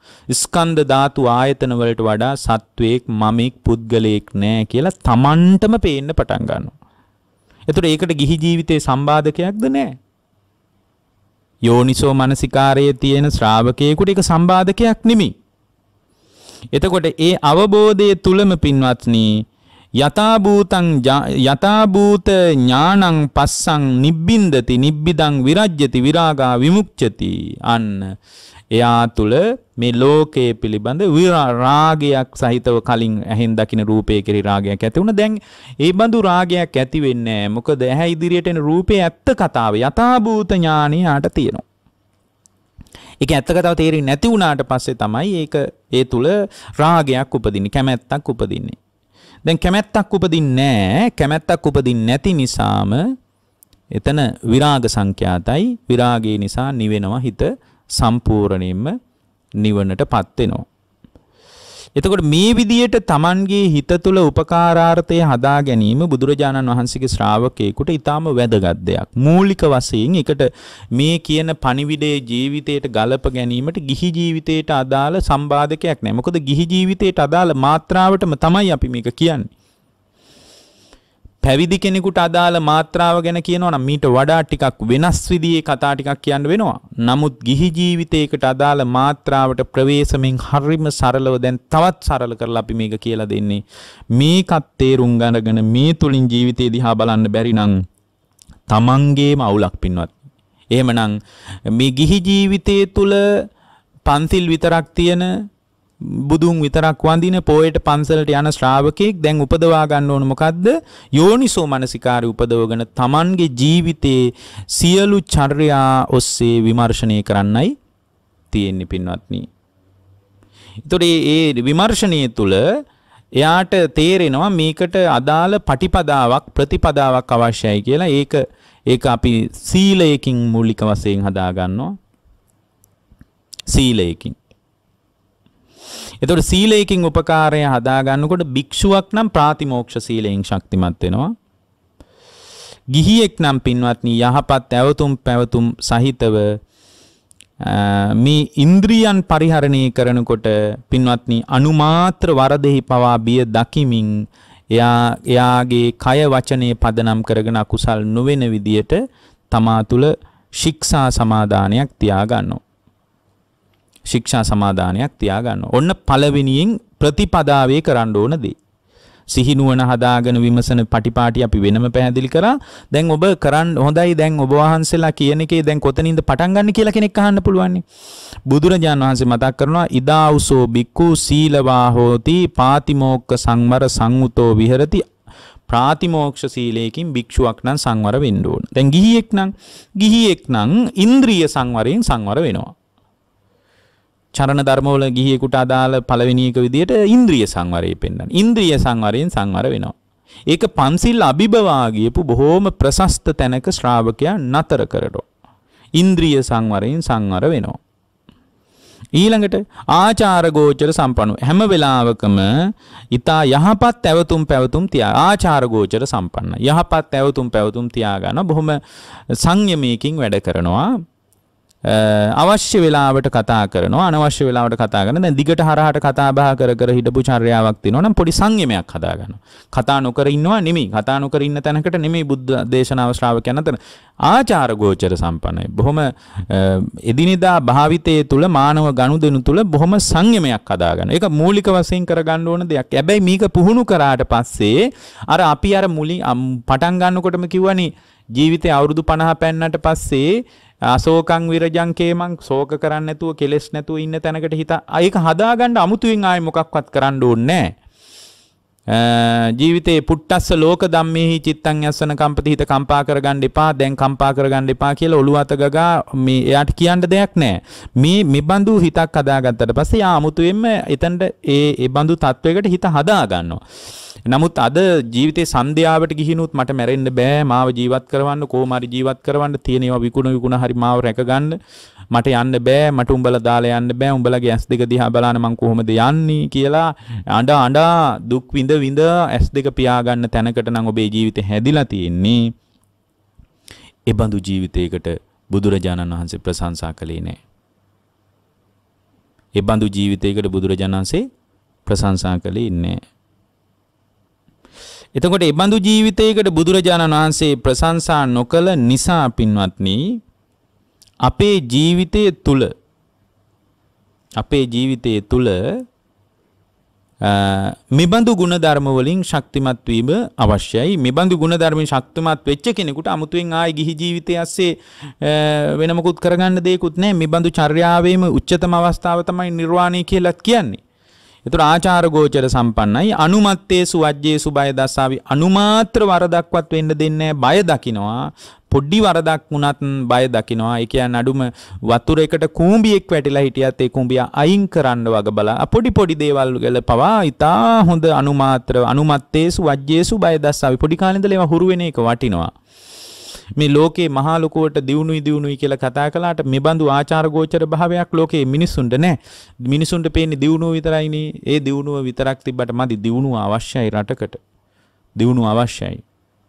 Speaker 1: ස්කන්ධ ධාතු ආයතන වලට වඩා සත්වයක් මමෙක් පුද්ගලයෙක් නෑ කියලා තමන්ටම පේන්න පටන් ගන්නවා. එතකොට ඒකට ගිහි ජීවිතේ සම්බාධකයක්ද නැහැ. යෝනිසෝ මනසිකාරයේ තියෙන ශ්‍රාවකයෙකුට ඒක සම්බාධකයක් නෙමෙයි. එතකොට ඒ අවබෝධය තුලම පින්වත්නි යථාභූතං යථාභූත ඥානං පස්සං නිබ්බින්දති නිබ්බිදං විරජ්‍යති විරාගා විමුක්්‍යති අන්න එයා තුළ මේ ලෝකයේ පිළිබඳ රාගයක් සහිතව කලින් ඇහෙන් දකින රූපය කෙරෙහි රාගයක් ඇති වුණා. දැන් ඒ බඳු රාගයක් ඇති වෙන්නේ නැහැ. මොකද ඇහැ ඉදිරියට එන රූපේ ඇත්ත කතාව යථාභූත ඥාණය ආට තියෙනවා. ඒක ඇත්ත කතාව තේරෙන්නේ නැති වුණාට පස්සේ තමයි ඒක ඒ තුළ රාගයක් උපදින්නේ, කැමැත්තක් උපදින්නේ. දැන් කැමැත්තක් උපදින්නේ නැහැ. කැමැත්තක් උපදින්නේ නැති නිසාම එතන විරාග සංඛ්‍යාතයි විරාගය නිසා නිවෙනවා හිත සම්පූර්ණයෙන්ම නිවනටපත් වෙනවා. එතකොට මේ විදියට Tamanගේ හිත තුළ උපකාරාර්ථය හදා ගැනීම බුදුරජාණන් වහන්සේගේ ශ්‍රාවකයෙකුට ඊටාම වැදගත් දෙයක්. මූලික වශයෙන් එකට මේ කියන පණිවිඩයේ ජීවිතයට ගලප ගැනීමට ගිහි ජීවිතයට අදාළ සම්බාධකයක් නැහැ. මොකද ගිහි ජීවිතයට අදාළ මාත්‍රාවටම තමයි අපි මේක කියන්නේ. පැවිදි කෙනෙකුට අදාළ මාත්‍රාව ගැන කියනවා නම් මීට වඩා ටිකක් වෙනස් විදිහේ කතා ටිකක් කියන්න වෙනවා. නමුත් ගිහි ජීවිතයකට අදාළ මාත්‍රාවට ප්‍රවේශමෙන් හරිම සරලව දැන් තවත් සරල කරලා අපි මේක කියලා දෙන්නේ. මේකත් තේරුම් ගන්නගෙන මේ තුලින් ජීවිතේ දිහා බලන්න බැරි නම් තමන්ගේම අවුලක් පින්වත්. එහෙමනම් මේ ගිහි ජීවිතයේ තුල පන්සිල් විතරක් තියෙන බුදුන් විතරක් වඳින පොයට පන්සලට යන ශ්‍රාවකෙක් දැන් උපදවා ගන්න ඕන මොකද්ද යෝනිසෝ මනසිකාරය උපදවගෙන Tamanගේ ජීවිතයේ සියලු චර්යා ඔස්සේ විමර්ශනය කරන්නයි තියෙන්නේ පින්වත්නි. ඒතොර ඒ විමර්ශනය තුළ එයාට තේරෙනවා මේකට අදාළ පටිපදාවක් ප්‍රතිපදාවක් අවශ්‍යයි කියලා. ඒක ඒක අපි සීලයකින් මූලික වශයෙන් හදාගන්නවා. සීලයකින් එතකොට සීලයකින් උපකාරය හදාගන්නකොට භික්ෂුවක් නම් ප්‍රාතිමෝක්ෂ සීලයෙන් ශක්තිමත් වෙනවා. ගිහියෙක් නම් පින්වත්නි යහපත් ඇවතුම් පැවතුම් සහිතව මේ ඉන්ද්‍රියන් පරිහරණය කරනකොට පින්වත්නි අනුමාත්‍ර වරදෙහි පවා බිය දකිමින් එයා එයාගේ කය වචනේ පදනම් කරගෙන අකුසල් නොවන විදියට තමා තුළ ශික්ෂා සමාදානයක් තියාගන්නවා. ශික්ෂා සමාදානයක් තියාගන්න. ඔන්න පළවෙනියෙන් ප්‍රතිපදාවේ කරන්න ඕන දේ. සිහිනුවන හදාගෙන විමසන පටිපාටි අපි වෙනම පැහැදිලි කරා. දැන් ඔබ කරන්න හොඳයි දැන් ඔබ වහන්සේලා කියන එකේ දැන් කොතනින්ද පටන් ගන්න කියලා කෙනෙක් අහන්න පුළුවන්. බුදුරජාණන් වහන්සේ මතක් කරනවා ඉදා උසෝ බික්කු සීලවා හෝති පාතිමෝක්ක සංවර සංඋතෝ විහෙරති ප්‍රාතිමෝක්ෂ සීලයකින් භික්ෂුවක් නම් සංවර වෙන්න ඕන. දැන් ගිහියෙක් නම් ගිහියෙක් නම් ඉන්ද්‍රිය සංවරයෙන් සංවර වෙනවා. චරණ ධර්මවල ගිහියෙකුට අදාළ පළවෙනි එක විදියට ඉන්ද්‍රිය සංවරය පෙන්වන. ඉන්ද්‍රිය සංවරයෙන් සංවර වෙනවා. ඒක පන්සිල් අභිබවා ගියපු බොහෝම ප්‍රශස්ත තැනක ශ්‍රාවකයා නතර කරනවා. ඉන්ද්‍රිය සංවරයෙන් සංවර වෙනවා. ඊළඟට ආචාර ගෝචර සම්පන්න හැම වෙලාවකම ඊතා යහපත් ඇවතුම් පැවතුම් තියා ආචාර ගෝචර සම්පන්න යහපත් ඇවතුම් පැවතුම් තියාගන්න බොහොම සංයමයකින් වැඩ කරනවා අවශ්‍ය වෙලාවට කතා කරනවා අනවශ්‍ය වෙලාවට කතා කරන දැන් දිගට හරහට කතා බහ කර කර හිටපු චර්යාවක් තියෙනවා නම් පොඩි සංයමයක් හදා ගන්නවා කතා නොකර ඉන්නවා නෙමෙයි කතා නොකර ඉන්න තැනකට නෙමෙයි බුද්ධ දේශනාව ශ්‍රාවකයන් අතර ආචාර ගෝචර සම්පන්නයි බොහොම එදිනෙදා භාවිතයේ තුල මානව ගනුදෙනු තුල බොහොම සංයමයක් හදා ගන්න. ඒක මූලික වශයෙන් කරගන්න ඕන දෙයක්. හැබැයි මේක පුහුණු කරාට පස්සේ අර අපි අර මුලින් පටන් ගන්නකොටම කිව්වනේ ජීවිතේ අවුරුදු 50 පැන්නට පස්සේ අශෝකං විරජං කේමං ශෝක කරන්නේ නැතුව කෙලෙස් නැතුව ඉන්න තැනකට හිත ඒක හදාගන්න අමුතුවෙන් ආයේ මොකක්වත් කරන්න ඕනේ නැහැ. ජීවිතේ පුට්ටස්ස ලෝක ධම්මේහි චිත්තං යස්සන කම්පති හිත කම්පා කරගන්න එපා දැන් කම්පා කරගන්න එපා කියලා ඔළුව අත ගගා මේ එයාට කියන්න දෙයක් නැහැ මේ මෙබඳු හිතක් හදාගත්තට පස්සේ යා 아무තුවෙම එතනට ඒ ඒ බඳු තත්වයකට හිත හදා ගන්නවා නමුත් අද ජීවිතේ සන්ධ්‍යාවට ගිහිනුත් මට මැරෙන්න බෑ මාව ජීවත් කරවන්න කොහොම හරි ජීවත් කරවන්න තියෙන ඒවා විකුණ විකුණ හරි මාව රැක ගන්න මට යන්න බෑ මට උඹලා දාලා යන්න බෑ උඹලගේ ඇස් දෙක දිහා බලන මං කොහොමද යන්නේ කියලා අඬ අඬ දුක් විඳ විඳ ඇස් දෙක පියාගන්න තැනකට නම් ඔබේ ජීවිතේ හැදිලා තියෙන්නේ ඒ බඳු ජීවිතයකට බුදුරජාණන් වහන්සේ ප්‍රශංසා කළේ නෑ. ඒ බඳු ජීවිතයකට බුදුරජාණන් වහන්සේ ප්‍රශංසා කළේ නෑ. එතකොට ඒ බඳු ජීවිතයකට බුදුරජාණන් වහන්සේ ප්‍රශංසා නොකළ නිසා පින්වත්නි අපේ ජීවිතය තුළ අපේ ජීවිතය තුළ මෙබඳු ගුණධර්ම වලින් ශක්තිමත් වීම අවශ්‍යයි. මෙබඳු ගුණධර්මෙන් ශක්තිමත් වෙච්ච කෙනෙකුට අමුතුවෙන් ආයි ගිහි ජීවිතය ඇස්සේ වෙන මොකුත් කරගන්න දෙයක්වත් නැහැ. මෙබඳු චර්යාවේම උච්චතම අවස්ථාව තමයි නිර්වාණය කියලාත් කියන්නේ. එතුට ආචාර ගෝචර සම්පන්නයි අනුමත්තේ සුවජ්‍යයේ සුභය දස්සාවි අනුමාත්‍ර වරදක්වත් වෙන්න දෙන්නේ බය දකිනවා පොඩ්ඩි වරදක් වුණත් බය දකිනවා ඒ කියන්නේ අඩුම වතුරයකට කූඹියෙක් වැටිලා හිටියත් ඒ කූඹිය අයින් කරන්න වග බලා පොඩි පොඩි දේවල් වල පවා ඊටා හොඳ අනුමාත්‍ර අනුමත්තේසු වජ්ජේසු බය දස්සාවි පොඩි කාලේ ඉඳලා ඒවා හුරු වෙන එක වටිනවා මේ ලෝකේ මහා ලොකුවට දියුණුයි දියුණුයි කියලා කතා කළාට මෙබඳු ආචාර ගෝචර භාවයක් ලෝකේ මිනිසුන්ට නැහැ. මිනිසුන්ට පේන්නේ දියුණුව විතරයිනේ. ඒ දියුණුව විතරක් තිබ්බට මදි දියුණුව අවශ්‍යයි රටකට. දියුණුව අවශ්‍යයි.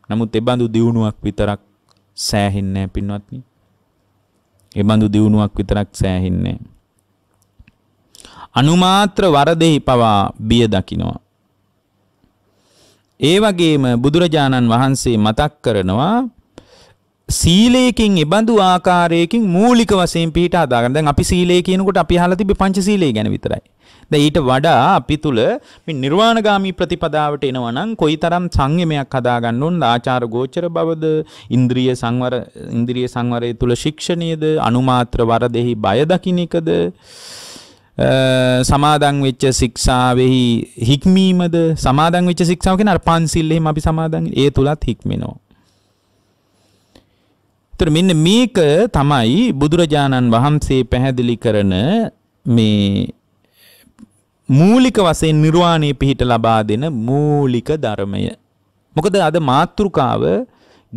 Speaker 1: නමුත් එබඳු දියුණුවක් විතරක් සෑහෙන්නේ නැහැ පින්වත්නි. ඒ බඳු දියුණුවක් විතරක් සෑහෙන්නේ අනුමාත්‍ර වරදෙහි පවා බිය දකිනවා. ඒ වගේම බුදුරජාණන් වහන්සේ මතක් කරනවා සීලයකින් එබඳු ආකාරයකින් මූලික වශයෙන් පිට හදාගන්න. දැන් අපි සීලය කියනකොට අපි අහලා තිබ්බේ පංච සීලය ගැන විතරයි. දැන් ඊට වඩා අපි තුල මේ නිර්වාණගාමී ප්‍රතිපදාවට එනවා නම් කොයිතරම් සංයමයක් හදාගන්න ඕනද ආචාර ගෝචර බවද ඉන්ද්‍රිය සංවර ඉන්ද්‍රිය සංවරය තුල ශික්ෂණයේද අනුමාත්‍ර වරදෙහි බය දකින්න එකද සමාදන් වෙච්ච ශික්ෂාවෙහි හික්මීමද සමාදන් වෙච්ච ශික්ෂාව කියන අර පන්සිල් එහෙම අපි සමාදන් ඒ තුලත් හික්මිනවා. ඒතර මෙන්න මේක තමයි බුදුරජාණන් වහන්සේ පැහැදිලි කරන මේ මූලික වශයෙන් නිර්වාණය පිහිට ලබා දෙන මූලික ධර්මය. මොකද අද මාත්‍රිකාව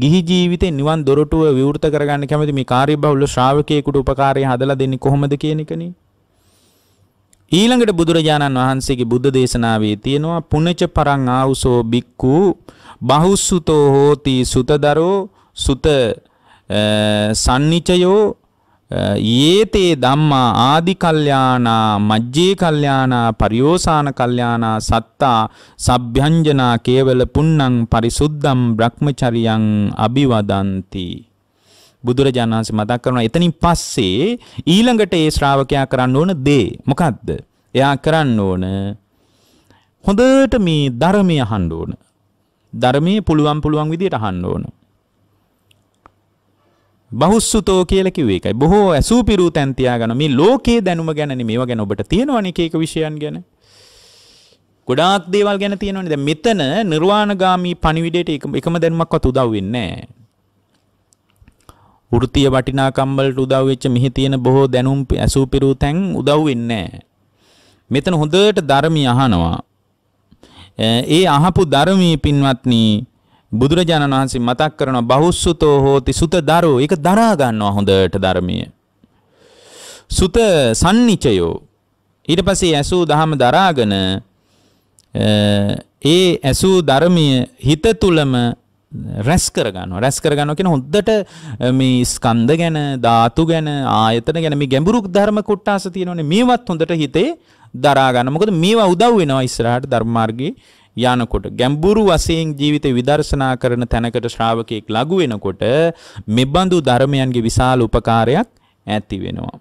Speaker 1: ගිහි ජීවිතේ නිවන් දොරටුව විවෘත කරගන්න කැමති මේ කාර්යබහුල ශ්‍රාවකයෙකුට උපකාරය හදලා දෙන්නේ කොහොමද කියන එකනේ. ඊළඟට බුදුරජාණන් වහන්සේගේ බුද්ධ දේශනාවේ තියෙනවා පුනච පරං ආවුසෝ බික්කු බහුසුතෝ හෝති සුතදරෝ සුත සන්නිචයෝ ඒතේ ධම්මා ආදි කල්යාණා මජ්ජේ කල්යාණා පරියෝසాన කල්යාණා සත්තා සබ්භ්‍යංජනා කේවල පුන්නං පරිසුද්ධම් බ්‍රහ්මචරියං අභිවදಂತಿ බුදුරජාණන් වහන්සේ මතක් කරනවා එතනින් පස්සේ ඊළඟට ඒ ශ්‍රාවකයා කරන්න ඕන දේ මොකද්ද එයා කරන්න ඕන හොඳට මේ ධර්මය අහන්න ඕන ධර්මයේ පුළුවන් පුළුවන් විදියට අහන්න ඕන බහුස්සුතෝ කියලා කිව්වේ ඒකයි. බොහෝ ඇසූ පිරූ තැන් තියාගන මේ ලෝකයේ දැනුම ගැනනේ මේවා ගැන ඔබට තියෙනවනේ එක එක විෂයන් ගැන. ගොඩාක් දේවල් ගැන තියෙනවනේ. දැන් මෙතන නිර්වාණගාමී පණිවිඩයට එකම දැනුමක්වත් උදව් වෙන්නේ නැහැ. වෘත්තීය වටිනාකම් වලට උදව් වෙච්ච මෙහි තියෙන බොහෝ දැනුම් ඇසූ පිරූ තැන් උදව් වෙන්නේ නැහැ. මෙතන හොඳට ධර්මී අහනවා. ඒ අහපු ධර්මී පින්වත්නි බුදුරජාණන් වහන්සේ මතක් කරන බහුස්සුතෝ හෝති සුත දරෝ ඒක දරා ගන්නවා හොඳට ධර්මීය. සුත සන්නිචයෝ ඊට පස්සේ ඇසූ දහම දරාගෙන ඒ ඇසූ ධර්මීය හිත තුලම රැස් කරගන්නවා රැස් කරගන්නවා කියන හොද්දට මේ ස්කන්ධ ගැන ධාතු ගැන ආයතන ගැන මේ ගැඹුරු ධර්ම කොටස තියෙනවනේ මේවත් හොඳට හිතේ දරා ගන්න. මොකද මේවා උදව් වෙනවා ඉස්සරහට ධර්ම මාර්ගයේ යනකොට ගැඹුරු වශයෙන් ජීවිතේ විදර්ශනා කරන තැනකට ශ්‍රාවකෙක් ලඟු වෙනකොට මෙබඳු ධර්මයන්ගේ විශාල උපකාරයක් ඇති වෙනවා.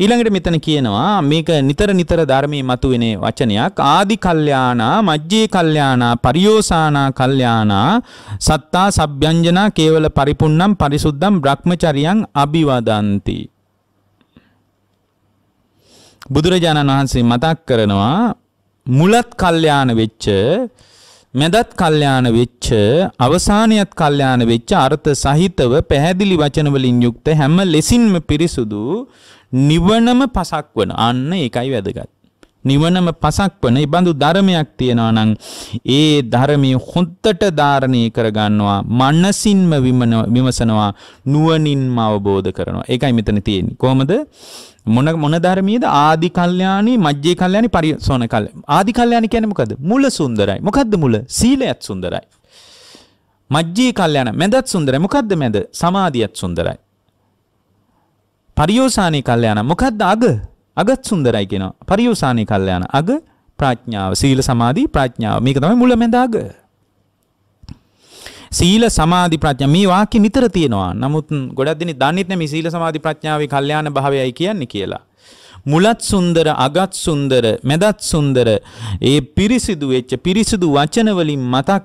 Speaker 1: ඊළඟට මෙතන කියනවා මේක නිතර නිතර ධර්මයේ මතුවෙන වචනයක් ආදි කල්යාණා මජ්ජේ කල්යාණා පරියෝසానా කල්යාණා සත්තා සබ්යංජනා කේවල පරිපුන්නම් පරිසුද්ධම් භ්‍රමචරියං අභිවදಂತಿ බුදුරජාණන් වහන්සේ මතක් කරනවා මුලත් කල්යාණ වෙච්ච මැදත් කල්යාණ වෙච්ච අවසානියත් කල්යාණ වෙච්ච අර්ථ සහිතව පැහැදිලි වචන වලින් යුක්ත හැම ලෙසින්ම පිරිසුදු නිවනම පසක් වන අන්න ඒකයි වැදගත් නිවනම පසක් වන ඉබඳු ධර්මයක් තියෙනවා නම් ඒ ධර්මයේ හොද්දට ධාරණය කරගන්නවා මනසින්ම විමසනවා නුවණින්ම අවබෝධ කරනවා ඒකයි මෙතන තියෙන්නේ කොහොමද මොන මොන ධර්මයේද ආදි කල්යාණී මජ්ජේ කල්යාණී පරිසෝන කල්. ආදි කල්යාණී කියන්නේ මොකද? මුල සුන්දරයි. මොකද්ද මුල? සීලයත් සුන්දරයි. මජ්ජේ කල්යාණ මැදත් සුන්දරයි. මොකද්ද මැද? සමාධියත් සුන්දරයි. පරියෝසානී කල්යාණ මොකද්ද අග? අගත් සුන්දරයි කියනවා. පරියෝසානී කල්යාණ අග ප්‍රඥාව සීල සමාධි ප්‍රඥාව මේක තමයි මුල මැද අග. සීල සමාධි ප්‍රඥා මේ වාක්‍ය නිතර තියෙනවා. නමුත් ගොඩක් දෙනෙක් දන්නේ නැහැ මේ සීල සමාධි ප්‍රඥාවේ කල්යාණ භාවයයි කියන්නේ කියලා. මුලත් සුන්දර අගත් සුන්දර මැදත් සුන්දර ඒ පිරිසිදු වෙච්ච පිරිසිදු වචන වලින් මතක්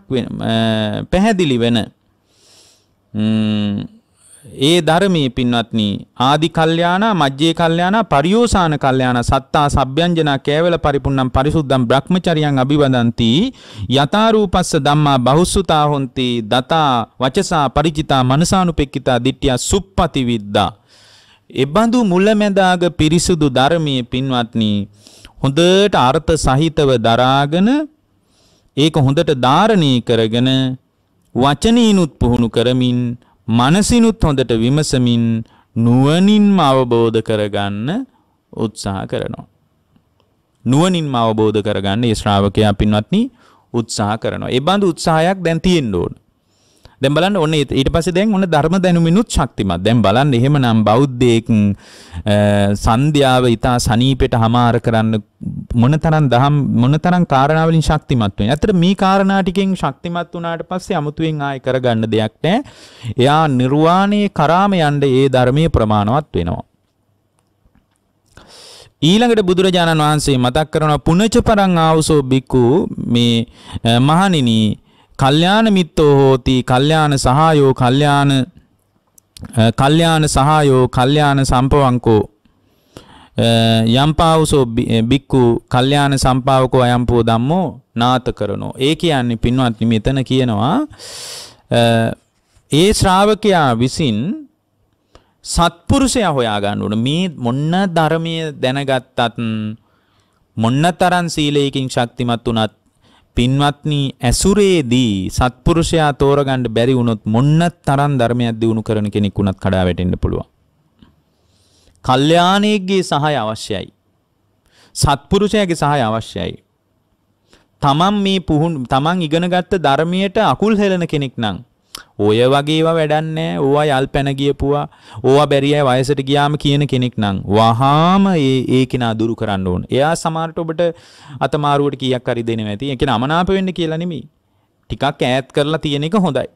Speaker 1: පැහැදිලි වෙන ඒ ධර්මයේ පින්වත්නි ආදි කල්යාණ මජ්ජේ කල්යාණ පරියෝසాన කල්යාණ සත්තා සබ්යංජන කේවල පරිපුන්නම් පරිසුද්ධම් බ්‍රහ්මචරියං අභිවදಂತಿ යතා රූපස්ස ධම්මා බහුසුතා හොಂತಿ දතා වචසා ಪರಿචිතා මනසානුපෙක්කිතා දිට්ඨිය සුප්පති විද්දා එබඳු මුලැමැදාග පිරිසුදු ධර්මයේ පින්වත්නි හොඳට අර්ථ සහිතව දරාගෙන ඒක හොඳට ධාරණී කරගෙන වචනීනුත් පුහුණු කරමින් මනසිනුත් හොඳට විමසමින් නුවණින්ම අවබෝධ කරගන්න උත්සාහ කරනවා. නුවණින්ම අවබෝධ කරගන්න ඒ ශ්‍රාවකයා පින්වත්නි උත්සාහ කරනවා. ඒ බඳු උත්සාහයක් දැන් තියෙන්න ඕන. දැන් බලන්න ඔන්න ඊට පස්සේ දැන් ඔන්න ධර්ම දැනුමිනුත් ශක්තිමත්. දැන් බලන්න එහෙමනම් බෞද්ධයෙක් සන්ධ්‍යාව ඊතා සනීපෙට හමාර කරන්න මොනතරම් දහම් මොනතරම් කාරණා වලින් ශක්තිමත් වෙන්නේ. ඇත්තට මේ කාරණා ටිකෙන් ශක්තිමත් වුණාට පස්සේ 아무තුවෙන් ආයෙ කරගන්න දෙයක් නැහැ. එයා නිර්වාණයේ කරාම යන්න ඒ ධර්මයේ ප්‍රමාණවත් වෙනවා. ඊළඟට බුදුරජාණන් වහන්සේ මතක් කරන පුනච පරං ආවසෝ බිකු මේ මහණෙනි කල්යාණ මිත්තෝ හෝති කල්යාණ සහායෝ කල්යාණ කල්යාණ සහායෝ කල්යාණ සම්පවංකෝ යම්පාවුසෝ බික්කු කල්යාණ සම්පාවකෝ අයම්පෝ ධම්මෝ නාත කරනෝ. ඒ කියන්නේ පින්වත්නි මෙතන කියනවා ඒ ශ්‍රාවකයා විසින් සත්පුරුෂයා හොයා ගන්න ඕන. මේ මොන්න ධර්මයේ දැනගත්තත් මොන්න තරම් සීලයකින් ශක්තිමත් වුණත් පින්වත්නි ඇසුරේදී සත්පුරුෂයා තෝරගන්න බැරි වුණොත් මොන්න තරම් ධර්මයක් දිනු කරන කෙනෙක් වුණත් කඩා වැටෙන්න පුළුවන්. කල්යාණයේ සහාය අවශ්‍යයි. සත්පුරුෂයාගේ සහාය අවශ්‍යයි. තමන් මේ පුහුණු තමන් ඉගෙනගත්ත ධර්මයට අකුල් හෙලන කෙනෙක් නම් ඔය වගේව වැඩන්නේ ඕවා යල් පැන ගියපුවා ඕවා බැරි අය වයසට ගියාම කියන කෙනෙක් නම් වහාම ඒ ඒ කෙනා දුරු කරන්න ඕන. එයා සමහරට ඔබට අතමාරුවට කීයක් හරි දෙනවා ඇති. ඒ කියන්නේ අමනාප වෙන්න කියලා නෙමෙයි. ටිකක් ඈත් කරලා තියෙන එක හොඳයි.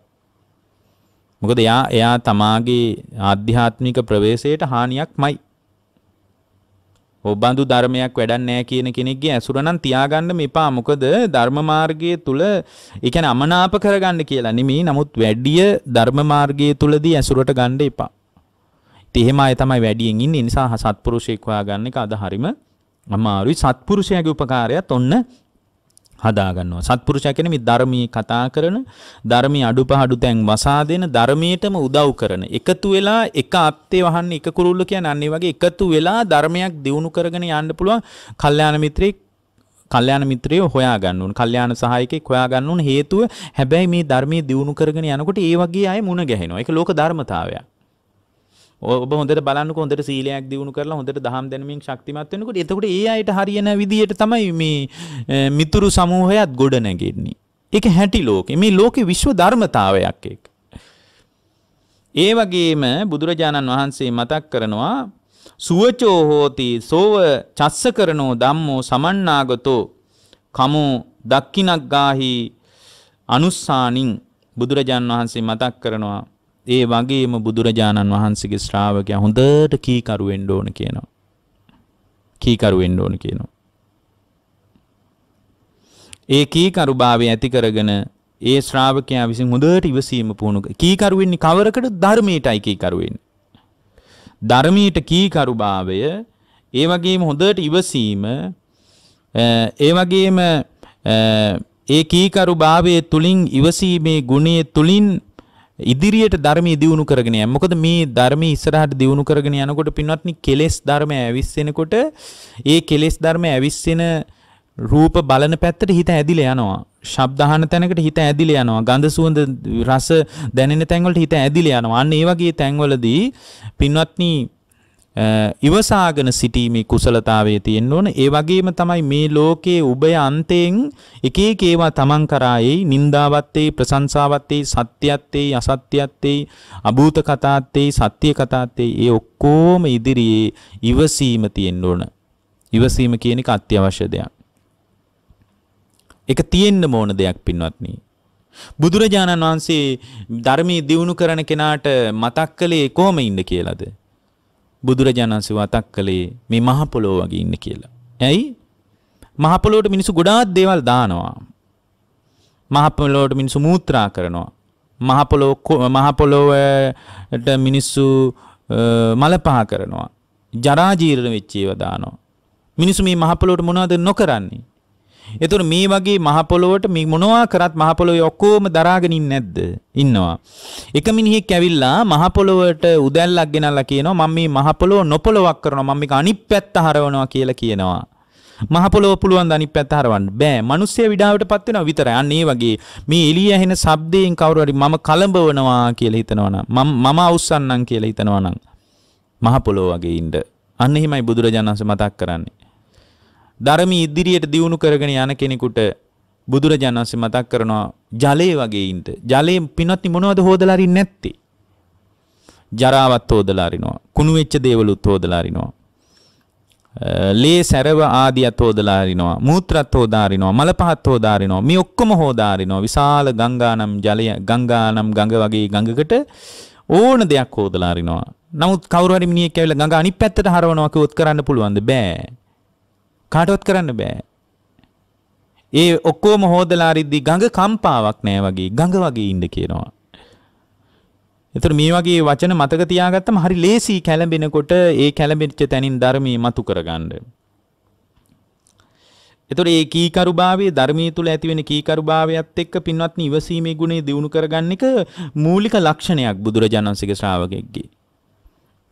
Speaker 1: මොකද එයා එයා තමාගේ ආධ්‍යාත්මික ප්‍රවේශයට හානියක්මයි. ඔබඳු ධර්මයක් වැඩක් නැහැ කියන කෙනෙක්ගේ ඇසුර නම් තියාගන්න මෙපා. මොකද ධර්ම මාර්ගයේ තුල ඒ කියන්නේ අමනාප කරගන්න කියලා නෙමෙයි. නමුත් වැඩිය ධර්ම මාර්ගයේ තුලදී ඇසුරට ගන්න එපා. ඉතින් එහෙම අය තමයි වැඩියෙන් ඉන්නේ. නිසා සත්පුරුෂයෙක් හොයාගන්න එක අද හරීම අමාරුයි. සත්පුරුෂයාගේ උපකාරයත් ඔන්න හදාගන්නවා. සත්පුරුෂයා කියන්නේ මේ ධර්මයේ කතා කරන, ධර්මයේ අඩුපාඩු තැන් වසා දෙන, ධර්මයටම උදව් කරන. එකතු වෙලා එක අත්තේ වහන්න එක කුරුල්ල කියන්නේ අන්න වගේ එකතු වෙලා ධර්මයක් දියුණු කරගෙන යන්න පුළුවන් කල්යාණ මිත්‍රෙක් කල්යාණ මිත්‍රයෝ හොයා ගන්න ඕන. කල්යාණ සහායකෙක් හොයා ගන්න ඕන හේතුව හැබැයි මේ ධර්මයේ දියුණු කරගෙන යනකොට ඒ වගේ අය මුණ ගැහෙනවා. ඒක ලෝක ධර්මතාවයක්. ඔබ හොඳට බලන්නක හොඳට සීලයක් දියුණු කරලා හොඳට දහම් දැනුමින් ශක්තිමත් වෙනකොට එතකොට ඒ අයට හරියන විදියට තමයි මේ මිතුරු සමූහයත් ගොඩ නැගෙන්නේ. ඒක හැටි ලෝකෙ. මේ ලෝකේ විශ්ව ධර්මතාවයක් ඒක. ඒ වගේම බුදුරජාණන් වහන්සේ මතක් කරනවා සුවචෝ හෝති සෝව චස්ස කරනෝ ධම්මෝ සමන්නාගතෝ කමෝ දක්කිනක් ගාහි අනුස්සානින් බුදුරජාන් වහන්සේ මතක් කරනවා ඒ වගේම බුදුරජාණන් වහන්සේගේ ශ්‍රාවකයා හොඳට කීකරු වෙන්න ඕන කියනවා. කීකරු වෙන්න ඕන කියනවා. ඒ කීකරුභාවය ඇති කරගෙන ඒ ශ්‍රාවකයා විසින් හොඳට ඉවසීම පුහුණු කීකරු වෙන්නේ කවරකට ධර්මයටයි කීකරු වෙන්නේ. ධර්මයට කීකරුභාවය ඒ වගේම හොඳට ඉවසීම ඒ වගේම ඒ කීකරුභාවයේ තුලින් ඉවසීමේ ගුණයේ තුලින් ඉදිරියට ධර්මයේ දියුණු කරගෙන යන්න. මොකද මේ ධර්මයේ ඉස්සරහට දියුණු කරගෙන යනකොට පින්වත්නි කෙලෙස් ධර්ම ඇවිස්සෙනකොට ඒ කෙලෙස් ධර්ම ඇවිස්සෙන රූප බලන පැත්තට හිත ඇදිලා යනවා. ශබ්ද අහන තැනකට හිත ඇදිලා යනවා. ගඳ සුවඳ රස දැනෙන තැන්වලට හිත ඇදිලා යනවා. අන්න ඒ වගේ තැන්වලදී පින්වත්නි ඉවසාගෙන සිටීමේ කුසලතාවය තියෙන්න ඕන. ඒ වගේම තමයි මේ ලෝකයේ උබය අන්තයෙන් එක එක ඒවා තමන් කරායේ නින්දාවත්තේ ප්‍රශංසාවත්තේ සත්‍යත්තේ අසත්‍යත්තේ අභූත කතාත්තේ සත්‍ය කතාත්තේ ඒ ඔක්කොම ඉදිරියේ ඉවසීම තියෙන්න ඕන. ඉවසීම කියන එක අත්‍යවශ්‍ය දෙයක්. ඒක තියෙන්න ඕන දෙයක් පින්වත්නි. බුදුරජාණන් වහන්සේ ධර්මයේ දියුණු කරන කෙනාට මතක් කළේ කොහොම ඉන්න කියලාද? බුදුරජාණන්සේ වතක් කළේ මේ මහ පොළොව වගේ ඉන්න කියලා. ඇයි? මහ පොළොවට මිනිස්සු ගොඩාක් දේවල් දානවා. මහ පොළොවට මිනිස්සු මූත්‍රා කරනවා. මහ පොළොව මහ පොළොවට මිනිස්සු මල පහ කරනවා. ජරා ජීර්ණ වෙච්ච ඒවා දානවා. මිනිස්සු මේ මහ පොළොවට මොනවද නොකරන්නේ? එතුර මේ වගේ මහපොළොවට මේ මොනවා කරත් මහපොළොවේ ඔක්කොම දරාගෙන ඉන්නේ නැද්ද? ඉන්නවා. එක මිනිහෙක් ඇවිල්ලා මහපොළොවට උදැල්ලක් ගෙනල්ලා කියනවා මම මේ මහපොළොව නොපොළවක් කරනවා මම මේක අනිත් පැත්ත හරවනවා කියලා කියනවා. මහපොළොව පුළුවන් ද අනිත් පැත්ත හරවන්න බෑ. මිනිස්සය විඩාවටපත් වෙනවා විතරයි. අන්න ඒ වගේ මේ එළිය ඇහෙන ශබ්දයෙන් කවුරු හරි මම කලඹවනවා කියලා හිතනවා නම් මම මම අවසන්නම් කියලා හිතනවා නම් මහපොළොව වගේ ඉන්න. අන්න එහෙමයි බුදුරජාණන් වහන්සේ මතක් කරන්නේ. ධර්ම ඉදිරියට දියුණු කරගෙන යන කෙනෙකුට බුදුරජාණන් වහන්සේ මතක් කරනවා ජලයේ වගේ ඉන්න. ජලයේ පිනොත් මොනවද හොදලා අරින්නේ නැත්තේ? ජරාවත් හොදලා අරිනවා. කුණු වෙච්ච දේවලුත් හොදලා අරිනවා. ලේ සැරව ආදියත් හොදලා අරිනවා. මූත්‍රත් හොදා අරිනවා. මල පහත් හොදා අරිනවා. මේ ඔක්කොම හොදා අරිනවා. විශාල ගංගානම් ජලය ගංගානම් ගඟ වගේ ගඟකට ඕන දෙයක් හොදලා අරිනවා. නමුත් කවුරු හරි මිනිහෙක් ඇවිල්ලා ගඟ අනිත් පැත්තට හරවනවා කිව්වොත් කරන්න පුළුවන්ද? බෑ. කාටවත් කරන්න බෑ. ඒ ඔක්කොම හොදලා රිද්දි ගඟ කම්පාවක් නෑ වගේ ගඟ වගේ ඉන්න කියනවා. එතකොට මේ වගේ වචන මතක තියාගත්තම හරි ලේසි කැළඹෙනකොට ඒ කැළඹෙච්ච තැනින් ධර්මී මතු කරගන්න. එතකොට මේ කීකරුභාවයේ ධර්මයේ තුල ඇතිවෙන කීකරුභාවයත් එක්ක පින්වත්නි ඉවසීමේ ගුණය දිනු කරගන්න එක මූලික ලක්ෂණයක් බුදුරජාණන්සේගේ ශ්‍රාවකෙක්ගේ.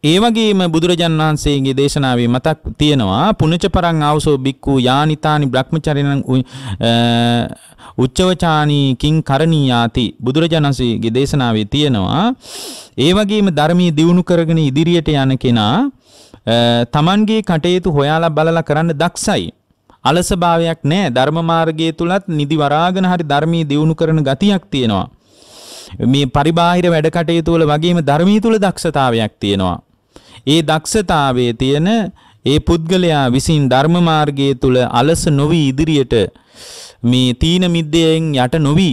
Speaker 1: ඒ වගේම බුදුරජාන් වහන්සේගේ දේශනාවේ මතක් තියෙනවා පුනච පරං ආවසෝ බික්කු යානිතානි බ්‍රහ්මචරිණං උච්චවචානී කිං කරණීයාති බුදුරජාණන්සේගේ දේශනාවේ තියෙනවා ඒ වගේම ධර්මයේ දියුණු කරගෙන ඉදිරියට යන කෙනා තමන්ගේ කටයුතු හොයාලා බලලා කරන්න දක්ෂයි අලසභාවයක් නැහැ ධර්ම මාර්ගයේ තුලත් නිදි වරාගෙන හරි ධර්මයේ දියුණු කරන ගතියක් තියෙනවා මේ පරිබාහිර වැඩ කටයුතු වල වගේම ධර්මයේ තුල දක්ෂතාවයක් තියෙනවා ඒ දක්ෂතාවයේ තියෙන ඒ පුද්ගලයා විසින් ධර්ම මාර්ගයේ තුල අලස නොවි ඉදිරියට මේ තීන මිද්දයෙන් යට නොවි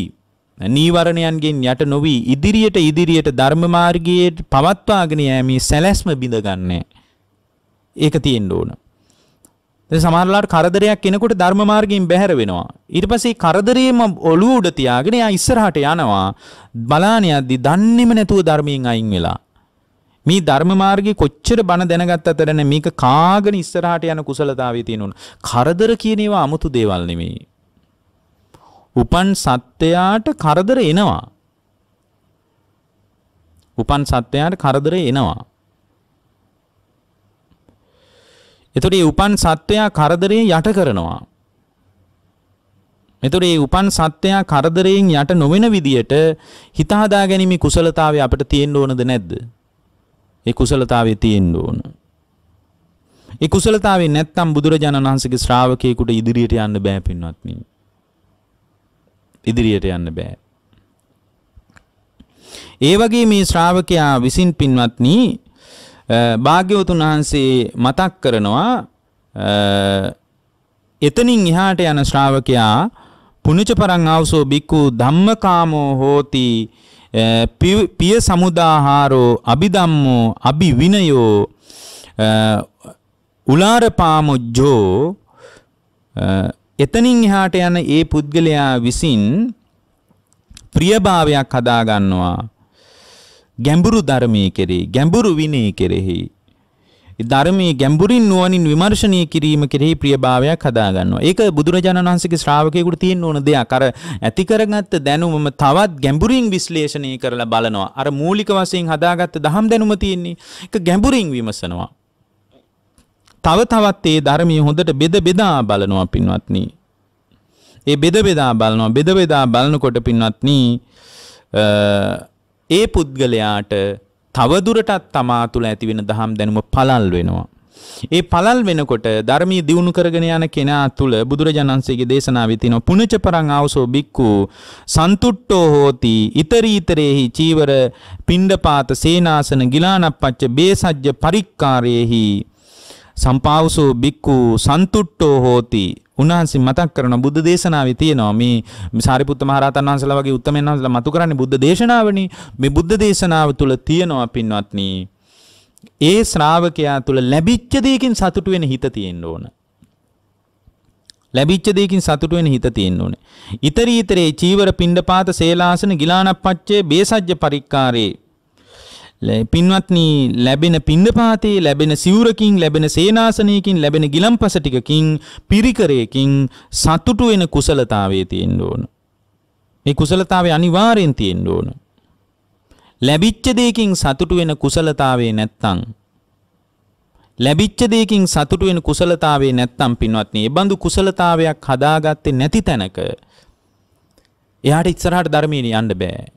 Speaker 1: නීවරණයන්ගෙන් යට නොවි ඉදිරියට ඉදිරියට ධර්ම මාර්ගයේ පවත්වාගෙන යෑමේ සැලැස්ම බිඳගන්නේ. ඒක තියෙන්න ඕන. දැන් සමහරලාට කරදරයක් එනකොට ධර්ම මාර්ගයෙන් බැහැර වෙනවා. ඊට පස්සේ කරදරේම ඔළුව උඩ තියාගෙන යා ඉස්සරහට යනවා. බලාන යද්දි දන්නේම නැතුව ධර්මයෙන් අයින් වෙලා. මේ ධර්ම මාර්ගයේ කොච්චර බණ දැනගත්තද නැ මේක කාගෙන ඉස්සරහට යන කුසලතාවයේ තියෙනුන. කරදර කියන ඒවා 아무තු දේවල් නෙමෙයි. උපන් සත්‍යයට කරදර එනවා. උපන් සත්‍යයට කරදර එනවා. එතකොට මේ උපන් සත්‍යයා කරදරේ යට කරනවා. එතකොට මේ උපන් සත්‍යයා කරදරයෙන් යට නොවන විදියට හිත හදාගැනීමේ කුසලතාවය අපිට තියෙන්න ඕනද නැද්ද? ඒ කුසලතාවය තියෙන්න ඕන. ඒ කුසලතාවේ නැත්තම් බුදුරජාණන් වහන්සේගේ ශ්‍රාවකයෙකුට ඉදිරියට යන්න බෑ පින්වත්නි. ඉදිරියට යන්න බෑ. ඒ වගේ මේ ශ්‍රාවකයා විසින් පින්වත්නි භාග්‍යවතුන් වහන්සේ මතක් කරනවා එතනින් එහාට යන ශ්‍රාවකයා පුනිච පරං ආවසෝ බික්කු ධම්මකාමෝ හෝති පිය සමුදාහාරෝ අභිධම්මෝ අභිවිනයෝ උලාරපාමුජ්ජෝ එතනින් එහාට යන ඒ පුද්ගලයා විසින් ප්‍රියභාවයක් හදා ගන්නවා ගැඹුරු ධර්මයේ කෙරෙහි ගැඹුරු විනය කෙරෙහි ධර්මයේ ගැඹුරින් නුවණින් විමර්ශනය කිරීම කෙරෙහි ප්‍රියභාවයක් හදාගන්නවා. ඒක බුදුරජාණන් වහන්සේගේ ශ්‍රාවකයෙකුට තියෙන්න ඕන දෙයක්. අර ඇති කරගත්ත දැනුමම තවත් ගැඹුරින් විශ්ලේෂණය කරලා බලනවා. අර මූලික වශයෙන් හදාගත්ත දහම් දැනුම තියෙන්නේ. ඒක ගැඹුරින් විමසනවා. තව තවත් ඒ ධර්මයේ හොඳට බෙද බෙදා බලනවා පින්වත්නි. ඒ බෙද බෙදා බලනවා. බෙද බෙදා බලනකොට පින්වත්නි ඒ පුද්ගලයාට තවදුරටත් තමා තුළ ඇතිවෙන දහම් දැනුම පළල් වෙනවා. ඒ පළල් වෙනකොට ධර්මීය දියුණු කරගෙන යන කෙනා තුළ බුදුරජාණන්සේගේ දේශනාවේ තියෙන පුණජ පරං ආවසෝ බික්කු සන්තුට්ඨෝ හෝති ඉතරීතරේහි චීවර පිණ්ඩපාත සේනාසන ගිලානප්පච්ච බේසජ්ජ පරික්කාරේහි සම්පාවසෝ බික්කු සන්තුට්ඨෝ හෝති උන්වහන්සේ මතක් කරන බුද්ධ දේශනාවේ තියෙනවා මේ සාරිපුත්ත මහරහතන් වහන්සේලා වගේ උත්තරමයන් වහන්සේලා මතු කරන්නේ බුද්ධ දේශනාවනේ මේ බුද්ධ දේශනාව තුල තියෙනවා පින්වත්නි ඒ ශ්‍රාවකයා තුල ලැබිච්ච දෙයකින් සතුටු වෙන හිත තියෙන්න ඕන ලැබිච්ච දෙයකින් සතුටු වෙන හිත තියෙන්න ඕනේ. ඊතරී ඊතරේ චීවර පිණ්ඩපාත සේලාසන ගිලානප්පච්චේ බේසජ්ජ පරික්කාරේ පින්වත්න ලැබෙන පින්ඩපාතේ ලැබෙන සිවුරකින් ලැබෙන සේනාසනයකින් ලැබෙන ගිලම්පස ටිකකින් පිරිකරයකින් සතුටු වෙන කුසලතාවේ තියෙන්න ඕන. ඒ කුසලතාවේ අනිවාර්යෙන් තියෙන්න ඕන. ලැබිච්ච දෙයකින් සතුටු වෙන කුසලතාවේ නැත්තම් ලැබිච්ච දෙයකින් සතුටු වෙන කුසලතාවේ නැත්තම් පින්වත්නි, ඒ බඳු කුසලතාවයක් හදාගත්තේ නැති තැනක එයාට ඉස්සරහට ධර්මයේ යන්න බෑ.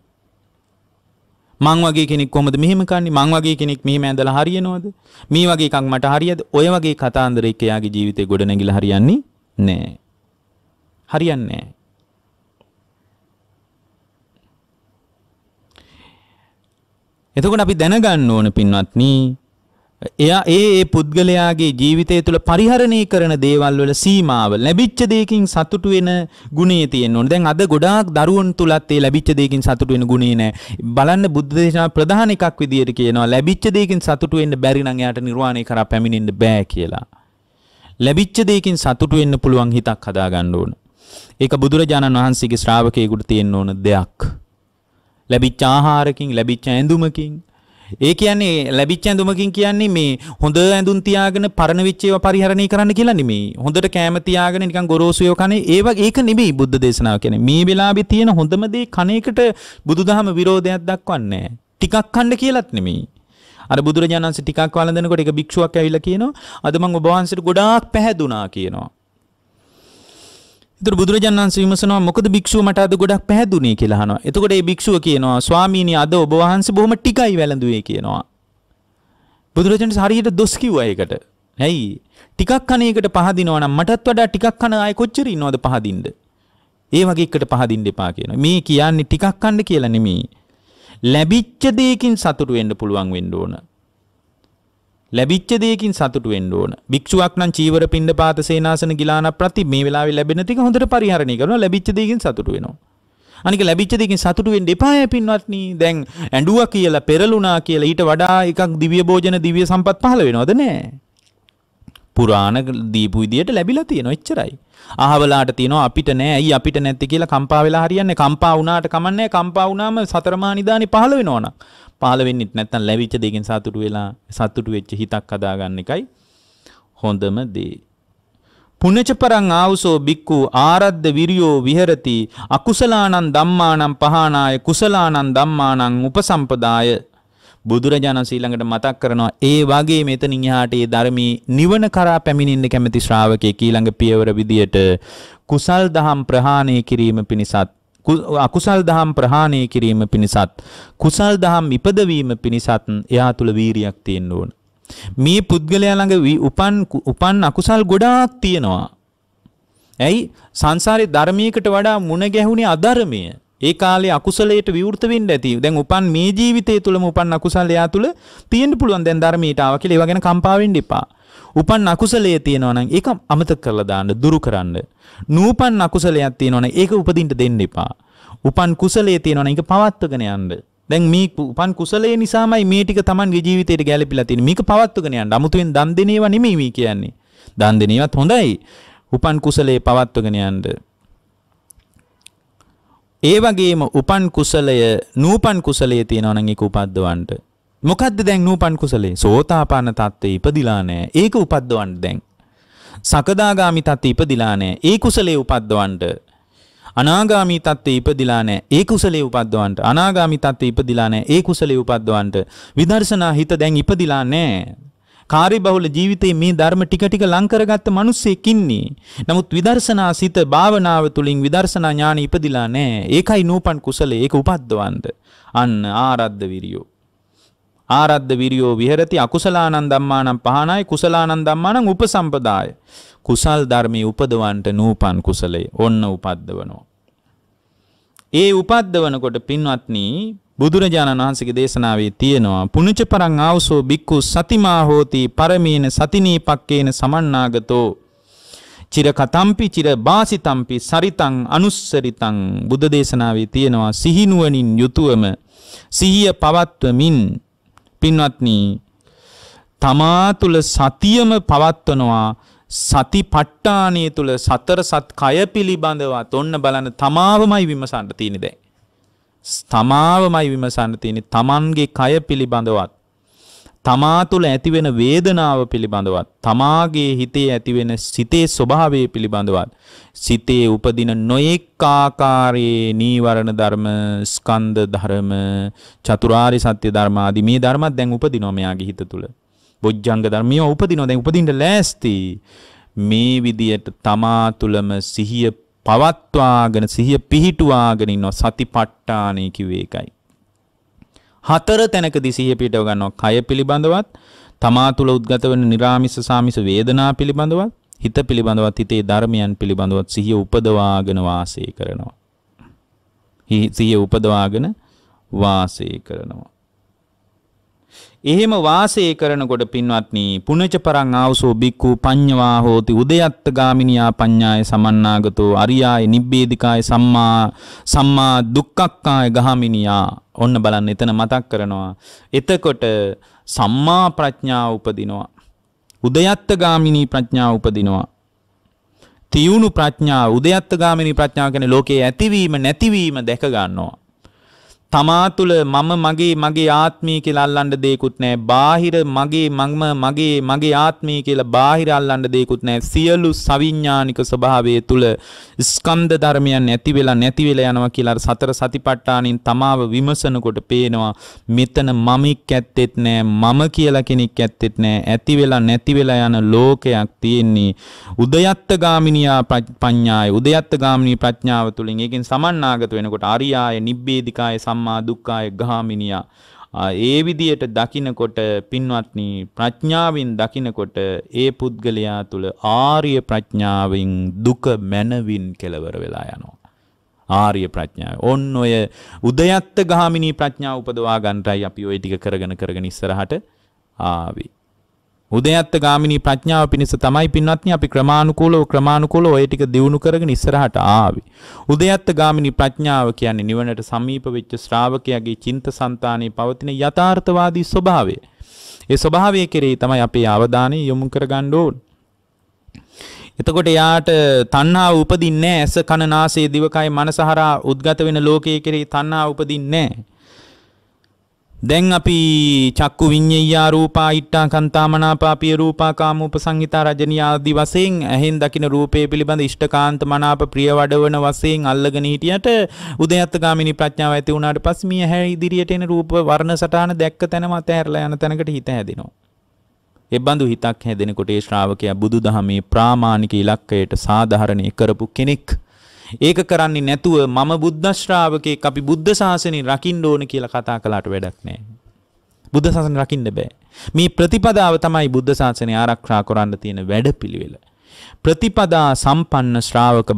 Speaker 1: මං වගේ කෙනෙක් කොහොමද මෙහෙම කන්නේ මං වගේ කෙනෙක් මෙහෙම ඇඳලා හරියනවද මේ වගේ එකක් මට හරියද ඔය වගේ කතාන්දර එක්ක යාගේ ජීවිතේ ගොඩනැගිලා හරියන්නේ නෑ හරියන්නේ නෑ එතකොට අපි දැනගන්න ඕන පින්වත්නි එයා ඒ ඒ පුද්ගලයාගේ ජීවිතය තුළ පරිහරණය කරන දේවල් වල සීමාව ලැබිච්ච දෙයකින් සතුටු වෙන ගුණේ තියෙන්න ඕනේ. දැන් අද ගොඩාක් දරුවන් තුලත් ඒ ලැබිච්ච දෙයකින් සතුටු වෙන ගුණේ නැහැ. බලන්න බුද්ධ දේශනා ප්‍රධාන එකක් විදියට කියනවා ලැබිච්ච දෙයකින් සතුටු වෙන්න බැරි නම් එයාට නිර්වාණය කරා පැමිණෙන්න බෑ කියලා. ලැබිච්ච දෙයකින් සතුටු වෙන්න පුළුවන් හිතක් හදා ගන්න ඕන. ඒක බුදුරජාණන් වහන්සේගේ ශ්‍රාවකයෙකුට තියෙන්න ඕන දෙයක්. ලැබිච්ච ආහාරකින් ලැබිච්ච ඇඳුමකින් ඒ කියන්නේ ලැබිච්ච ඇඳුමකින් කියන්නේ මේ හොඳ ඇඳුම් තියාගෙන පරණ වෙච්ච ඒවා පරිහරණය කරන්න කියලා නෙමෙයි. හොඳට කෑම තියාගෙන නිකන් ගොරෝසු ඒවා කනේ ඒව ඒක නෙමෙයි බුද්ධ දේශනාව කියන්නේ. මේ වෙලාවේ තියෙන හොඳම දේ කණේකට බුදුදහම විරෝධයක් දක්වන්නේ නැහැ. ටිකක් කන්න කියලාත් නෙමෙයි. අර බුදුරජාණන්සේ ටිකක් වළඳනකොට එක භික්ෂුවක් ඇවිල්ලා කියනවා අද මම ඔබ වහන්සේට ගොඩාක් පැහැදුනා කියනවා. තුර බුදුරජාණන් විමසනවා මොකද භික්ෂුව මට අද ගොඩක් පැහැදුනේ කියලා අහනවා. එතකොට මේ භික්ෂුව කියනවා ස්වාමීනි අද ඔබ වහන්සේ බොහොම ටිකයි වැළඳුවේ කියනවා. බුදුරජාණන් හරියට දොස් කිව්වා ඒකට. ඇයි? ටිකක් කන එකට පහදිනවා නම් මටත් වඩා ටිකක් කන ආයේ කොච්චර ඉන්නවද පහදින්න? ඒ වගේ එකට පහදින්න එපා කියනවා. මේ කියන්නේ ටිකක් කන්න කියලා නෙමෙයි. ලැබිච්ච දෙයකින් සතුටු වෙන්න පුළුවන් වෙන්න ඕන. ලැබිච්ච දෙයකින් සතුටු වෙන්න ඕන. භික්ෂුවක් නම් චීවර පිණ්ඩපාත සේනාසන ගිලාන ප්‍රති මේ වෙලාවේ ලැබෙන ටික හොඳට පරිහරණය කරනවා ලැබිච්ච දෙයකින් සතුටු වෙනවා. අනික ලැබිච්ච දෙයකින් සතුටු වෙන්න එපාය පින්වත්නි. දැන් ඇඬුවා කියලා පෙරළුණා කියලා ඊට වඩා එකක් දිව්‍ය භෝජන දිව්‍ය සම්පත් පහළ වෙනවද නැහැ. පුරාණ දීපු විදියට ලැබිලා තියෙනවා එච්චරයි. අහවලාට තියෙනවා අපිට නෑ ඇයි අපිට නැති කියලා කම්පා වෙලා හරියන්නේ. කම්පා වුණාට කමන්නේ කම්පා වුණාම සතරමා නිදානේ පහළ වෙනවනම්. පහළ වෙන්නෙත් නැත්නම් ලැබිච්ච දෙයකින් සතුටු වෙලා සතුටු වෙච්ච හිතක් හදාගන්න එකයි හොඳම දේ. පුනචපරං ආවුසෝ බික්කු ආරද්ධ විරියෝ විහෙරති අකුසලානං ධම්මානං පහානාය කුසලානං ධම්මානං උපසම්පදාය බුදුරජාණන් ශ්‍රීලඟට මතක් කරනවා ඒ වගේ මෙතනින් එහාට ඒ ධර්මී නිවන කරා පැමිණෙන්න කැමති ශ්‍රාවකයෙක් ඊළඟ පියවර විදියට කුසල් දහම් ප්‍රහාණය කිරීම පිණිසත් අකුසල් දහම් ප්‍රහාණය කිරීම පිණිසත් කුසල් දහම් ඉපදවීම පිණිසත් එයා තුළ වීරියක් තියෙන්න ඕන. මේ පුද්ගලයා ළඟ උපන් උපන් අකුසල් ගොඩාක් තියෙනවා. ඇයි සංසාරේ ධර්මයකට වඩා මුණ ගැහුණේ අධර්මයේ ඒ කාලේ අකුසලයට විවෘත වෙන්න ඇති. දැන් උපන් මේ ජීවිතය තුළම උපන් අකුසල එයා තුළ තියෙන්න පුළුවන්. දැන් ධර්මයට ආවා කියලා ඒව ගැන කම්පා වෙන්න එපා. උපන් අකුසලයේ තියෙනවා නම් ඒක අමතක කරලා දාන්න, දුරු කරන්න. නූපන් අකුසලයක් තියෙනවා නම් ඒක උපදින්න දෙන්න එපා. උපන් කුසලයේ තියෙනවා නම් ඒක පවත්වගෙන යන්න. දැන් මේ උපන් කුසලයේ නිසාමයි මේ ටික Tamanගේ ජීවිතයට ගැලපිලා තියෙන්නේ. මේක පවත්වගෙන යන්න. 아무තෙන් දන් දෙනේවා නෙමෙයි මේ කියන්නේ. දන් දෙනේවත් හොඳයි. උපන් කුසලයේ පවත්වගෙන යන්න. ඒ වගේම උපන් කුසලය නූපන් කුසලයේ තියෙනවා නම් ඒක උපද්දවන්න. මොකද්ද දැන් නූපන් කුසලේ? සෝතාපන්න තත්ත්වේ ඉපදිලා නැහැ. ඒක උපද්දවන්න දැන්. සකදාගාමි තත්ත්වේ ඉපදිලා නැහැ. ඒ කුසලයේ උපද්දවන්න. අනාගාමි තත්ත්වේ ඉපදිලා නැහැ. ඒ කුසලයේ උපද්දවන්න. අනාගාමි තත්ත්වේ ඉපදිලා නැහැ. ඒ කුසලයේ උපද්දවන්න. විදර්ශනා හිත දැන් ඉපදිලා නැහැ. කාර්යබහුල ජීවිතයේ මේ ධර්ම ටික ටික ලං කරගත්ත මිනිස්සෙක් ඉන්නේ. නමුත් විදර්ශනා සිත භාවනාව තුළින් විදර්ශනා ඥාන ඉපදිලා නැහැ. ඒකයි නූපන් කුසලයේ ඒක උපද්දවන්න. අන්න ආරද්ධ විරියෝ. ආරද්ධ විරියෝ විහෙරති අකුසලානන් ධම්මානම් පහනයි කුසලානන් ධම්මානම් උපසම්පදාය. කුසල් ධර්මයේ උපදවන්ට නූපන් කුසලය ඔන්න උපද්දවනවා. ඒ උපද්දවනකොට පින්වත්නි බුදුරජාණන් වහන්සේගේ දේශනාවේ තියෙනවා පුණජ පරං ආවසෝ බික්කු සතිමා හෝති පරමේන සතිනීපක්කේන සමන්නාගතෝ චිර කතම්පි චිර බාසිතම්පි සරිතං අනුස්සරිතං බුද්ධ දේශනාවේ තියෙනවා සිහිනුවණින් යුතුවම සිහිය පවත්වමින් පින්වත්නි තමා තුල සතියම පවත්වනවා සතිපට්ඨානයේ තුල සතර සත් කය පිළිබඳවත් ඔන්න බලන්න තමාවමයි විමසන්න තියෙන්නේ දැන් තමාවමයි විමසන්න තියෙන්නේ තමන්ගේ කය පිළිබඳවත් තමා තුළ ඇතිවෙන වේදනාව පිළිබඳවත් තමාගේ හිතේ ඇතිවෙන සිතේ ස්වභාවය පිළිබඳවත් සිතේ උපදින නොයෙක් ආකාරයේ නීවරණ ධර්ම ස්කන්ධ ධර්ම චතුරාරි සත්‍ය ධර්ම ආදී මේ ධර්මත් දැන් උපදිනවා මෙයාගේ හිත තුළ බොජ්ජංග ධර්ම මේවා උපදිනවා දැන් උපදින්න ලෑස්ති මේ විදියට තමා තුළම සිහිය පවත්වාගෙන සිහිය පිහිටුවාගෙන ඉන්නවා සතිපට්ඨානයි කිව්වේ ඒකයි. හතර තැනකදී සිහිය පිටව ගන්නවා කය පිළිබඳවත්, තමා තුළ උද්ගත වෙන නිරාමිස සාමිස වේදනා පිළිබඳවත්, හිත පිළිබඳවත්, හිතේ ධර්මයන් පිළිබඳවත් සිහිය උපදවාගෙන වාසය කරනවා. සිහිය උපදවාගෙන වාසය කරනවා. එහෙම වාසය කරනකොට පින්වත්නි පුණජ පරං ආවසෝ බික්කු පඤ්ඤවා හෝති උදයත්ත ගාමිනියා පඤ්ඤාය සමන්නාගතෝ අරියාය නිබ්බේධිකාය සම්මා සම්මා දුක්ඛක්කාය ගාමිනියා ඔන්න බලන්න එතන මතක් කරනවා එතකොට සම්මා ප්‍රඥාව උපදිනවා උදයත්ත ගාමිනී ප්‍රඥාව උපදිනවා තියුණු ප්‍රඥාව උදයත්ත ගාමිනී ප්‍රඥාව කියන්නේ ලෝකයේ ඇතිවීම නැතිවීම දැක ගන්නවා තමා තුළ මම මගේ මගේ ආත්මී කියලා අල්ලන්න දෙයක්ුත් නැහැ. බාහිර මගේ මම මගේ මගේ ආත්මී කියලා බාහිර අල්ලන්න දෙයක්ුත් නැහැ. සියලු සවිඥානික ස්වභාවය තුළ ස්කන්ධ ධර්මයන් ඇති වෙලා නැති වෙලා යනවා කියලා සතර සතිපට්ඨානින් තමාව විමසනකොට පේනවා මෙතන මමෙක් ඇත්තෙත් නැහැ. මම කියලා කෙනෙක් ඇත්තෙත් නැහැ. ඇති වෙලා නැති වෙලා යන ලෝකයක් තියෙන්නේ. උදයත්ත ගාමිනියා ප්‍රඥාය උදයත්ත ගාමිනී ප්‍රඥාව තුළින් ඒකෙන් සමන්නාගත වෙනකොට ආර්යාය නිබ්බේධිකාය සම්මා දුක්ඛාය ගාමිනියා ඒ විදියට දකිනකොට පින්වත්නි ප්‍රඥාවෙන් දකිනකොට ඒ පුද්ගලයා තුල ආර්ය ප්‍රඥාවෙන් දුක මැනවින් කෙලවර වෙලා යනවා ආර්ය ප්‍රඥාව. ඔන්න ඔය උදයත්ත ගාමිනී ප්‍රඥාව උපදවා ගන්නටයි අපි ওই ටික කරගෙන කරගෙන ඉස්සරහට ආවේ. උදයත්ත ගාමිනී ප්‍රඥාව පිණිස තමයි පින්වත්නි අපි ක්‍රමානුකූලව ක්‍රමානුකූලව ওই ටික දියුණු කරගෙන ඉස්සරහට ආවේ. උදයත්ත ගාමිනී ප්‍රඥාව කියන්නේ නිවනට සමීප වෙච්ච ශ්‍රාවකයාගේ චින්තසංතානයේ පවතින යථාර්ථවාදී ස්වභාවය. ඒ ස්වභාවය කෙරෙහි තමයි අපේ අවධානය යොමු කරගන්න ඕනේ. එතකොට යාට තණ්හා උපදින්නේ නැහැ. ඇස කන නාසය දිවකය මනස හරහා උද්ගත වෙන ලෝකයේ කෙරෙහි තණ්හා උපදින්නේ නැහැ. දැන් අපි චක්කු විඤ්ඤයා රූපා ඊට්ටා කන්තා මනාපාපිය රූපා කාමූප සංහිතා රජනී ආදී වශයෙන් ඇහෙන් දකින රූපේ පිළිබඳ ඉෂ්ඨකාන්ත මනාප ප්‍රිය වඩවන වශයෙන් අල්ලගෙන හිටියට උදයත්ගාමිනී ප්‍රඥාව ඇති වුණාට පස්සේ මිය හැ ඉදිරියට එන රූප වර්ණ සටහන දැක්ක තැනම අතහැරලා යන තැනකට හිත හැදෙනවා. ඒ බඳු හිතක් හැදෙනකොට ඒ ශ්‍රාවකයා බුදුදහමේ ප්‍රාමාණික ඉලක්කයට සාධාරණී කරපු කෙනෙක්. ඒක කරන්නේ නැතුව මම බුද්ධ ශ්‍රාවකෙක් අපි බුද්ධ ශාසනය රකින්න ඕන කියලා කතා කළාට වැඩක් නැහැ. බුද්ධ ශාසනය රකින්න බෑ. මේ ප්‍රතිපදාව තමයි බුද්ධ ශාසනය ආරක්ෂා කරන්න තියෙන වැඩපිළිවෙල. ප්‍රතිපදා සම්පන්න ශ්‍රාවක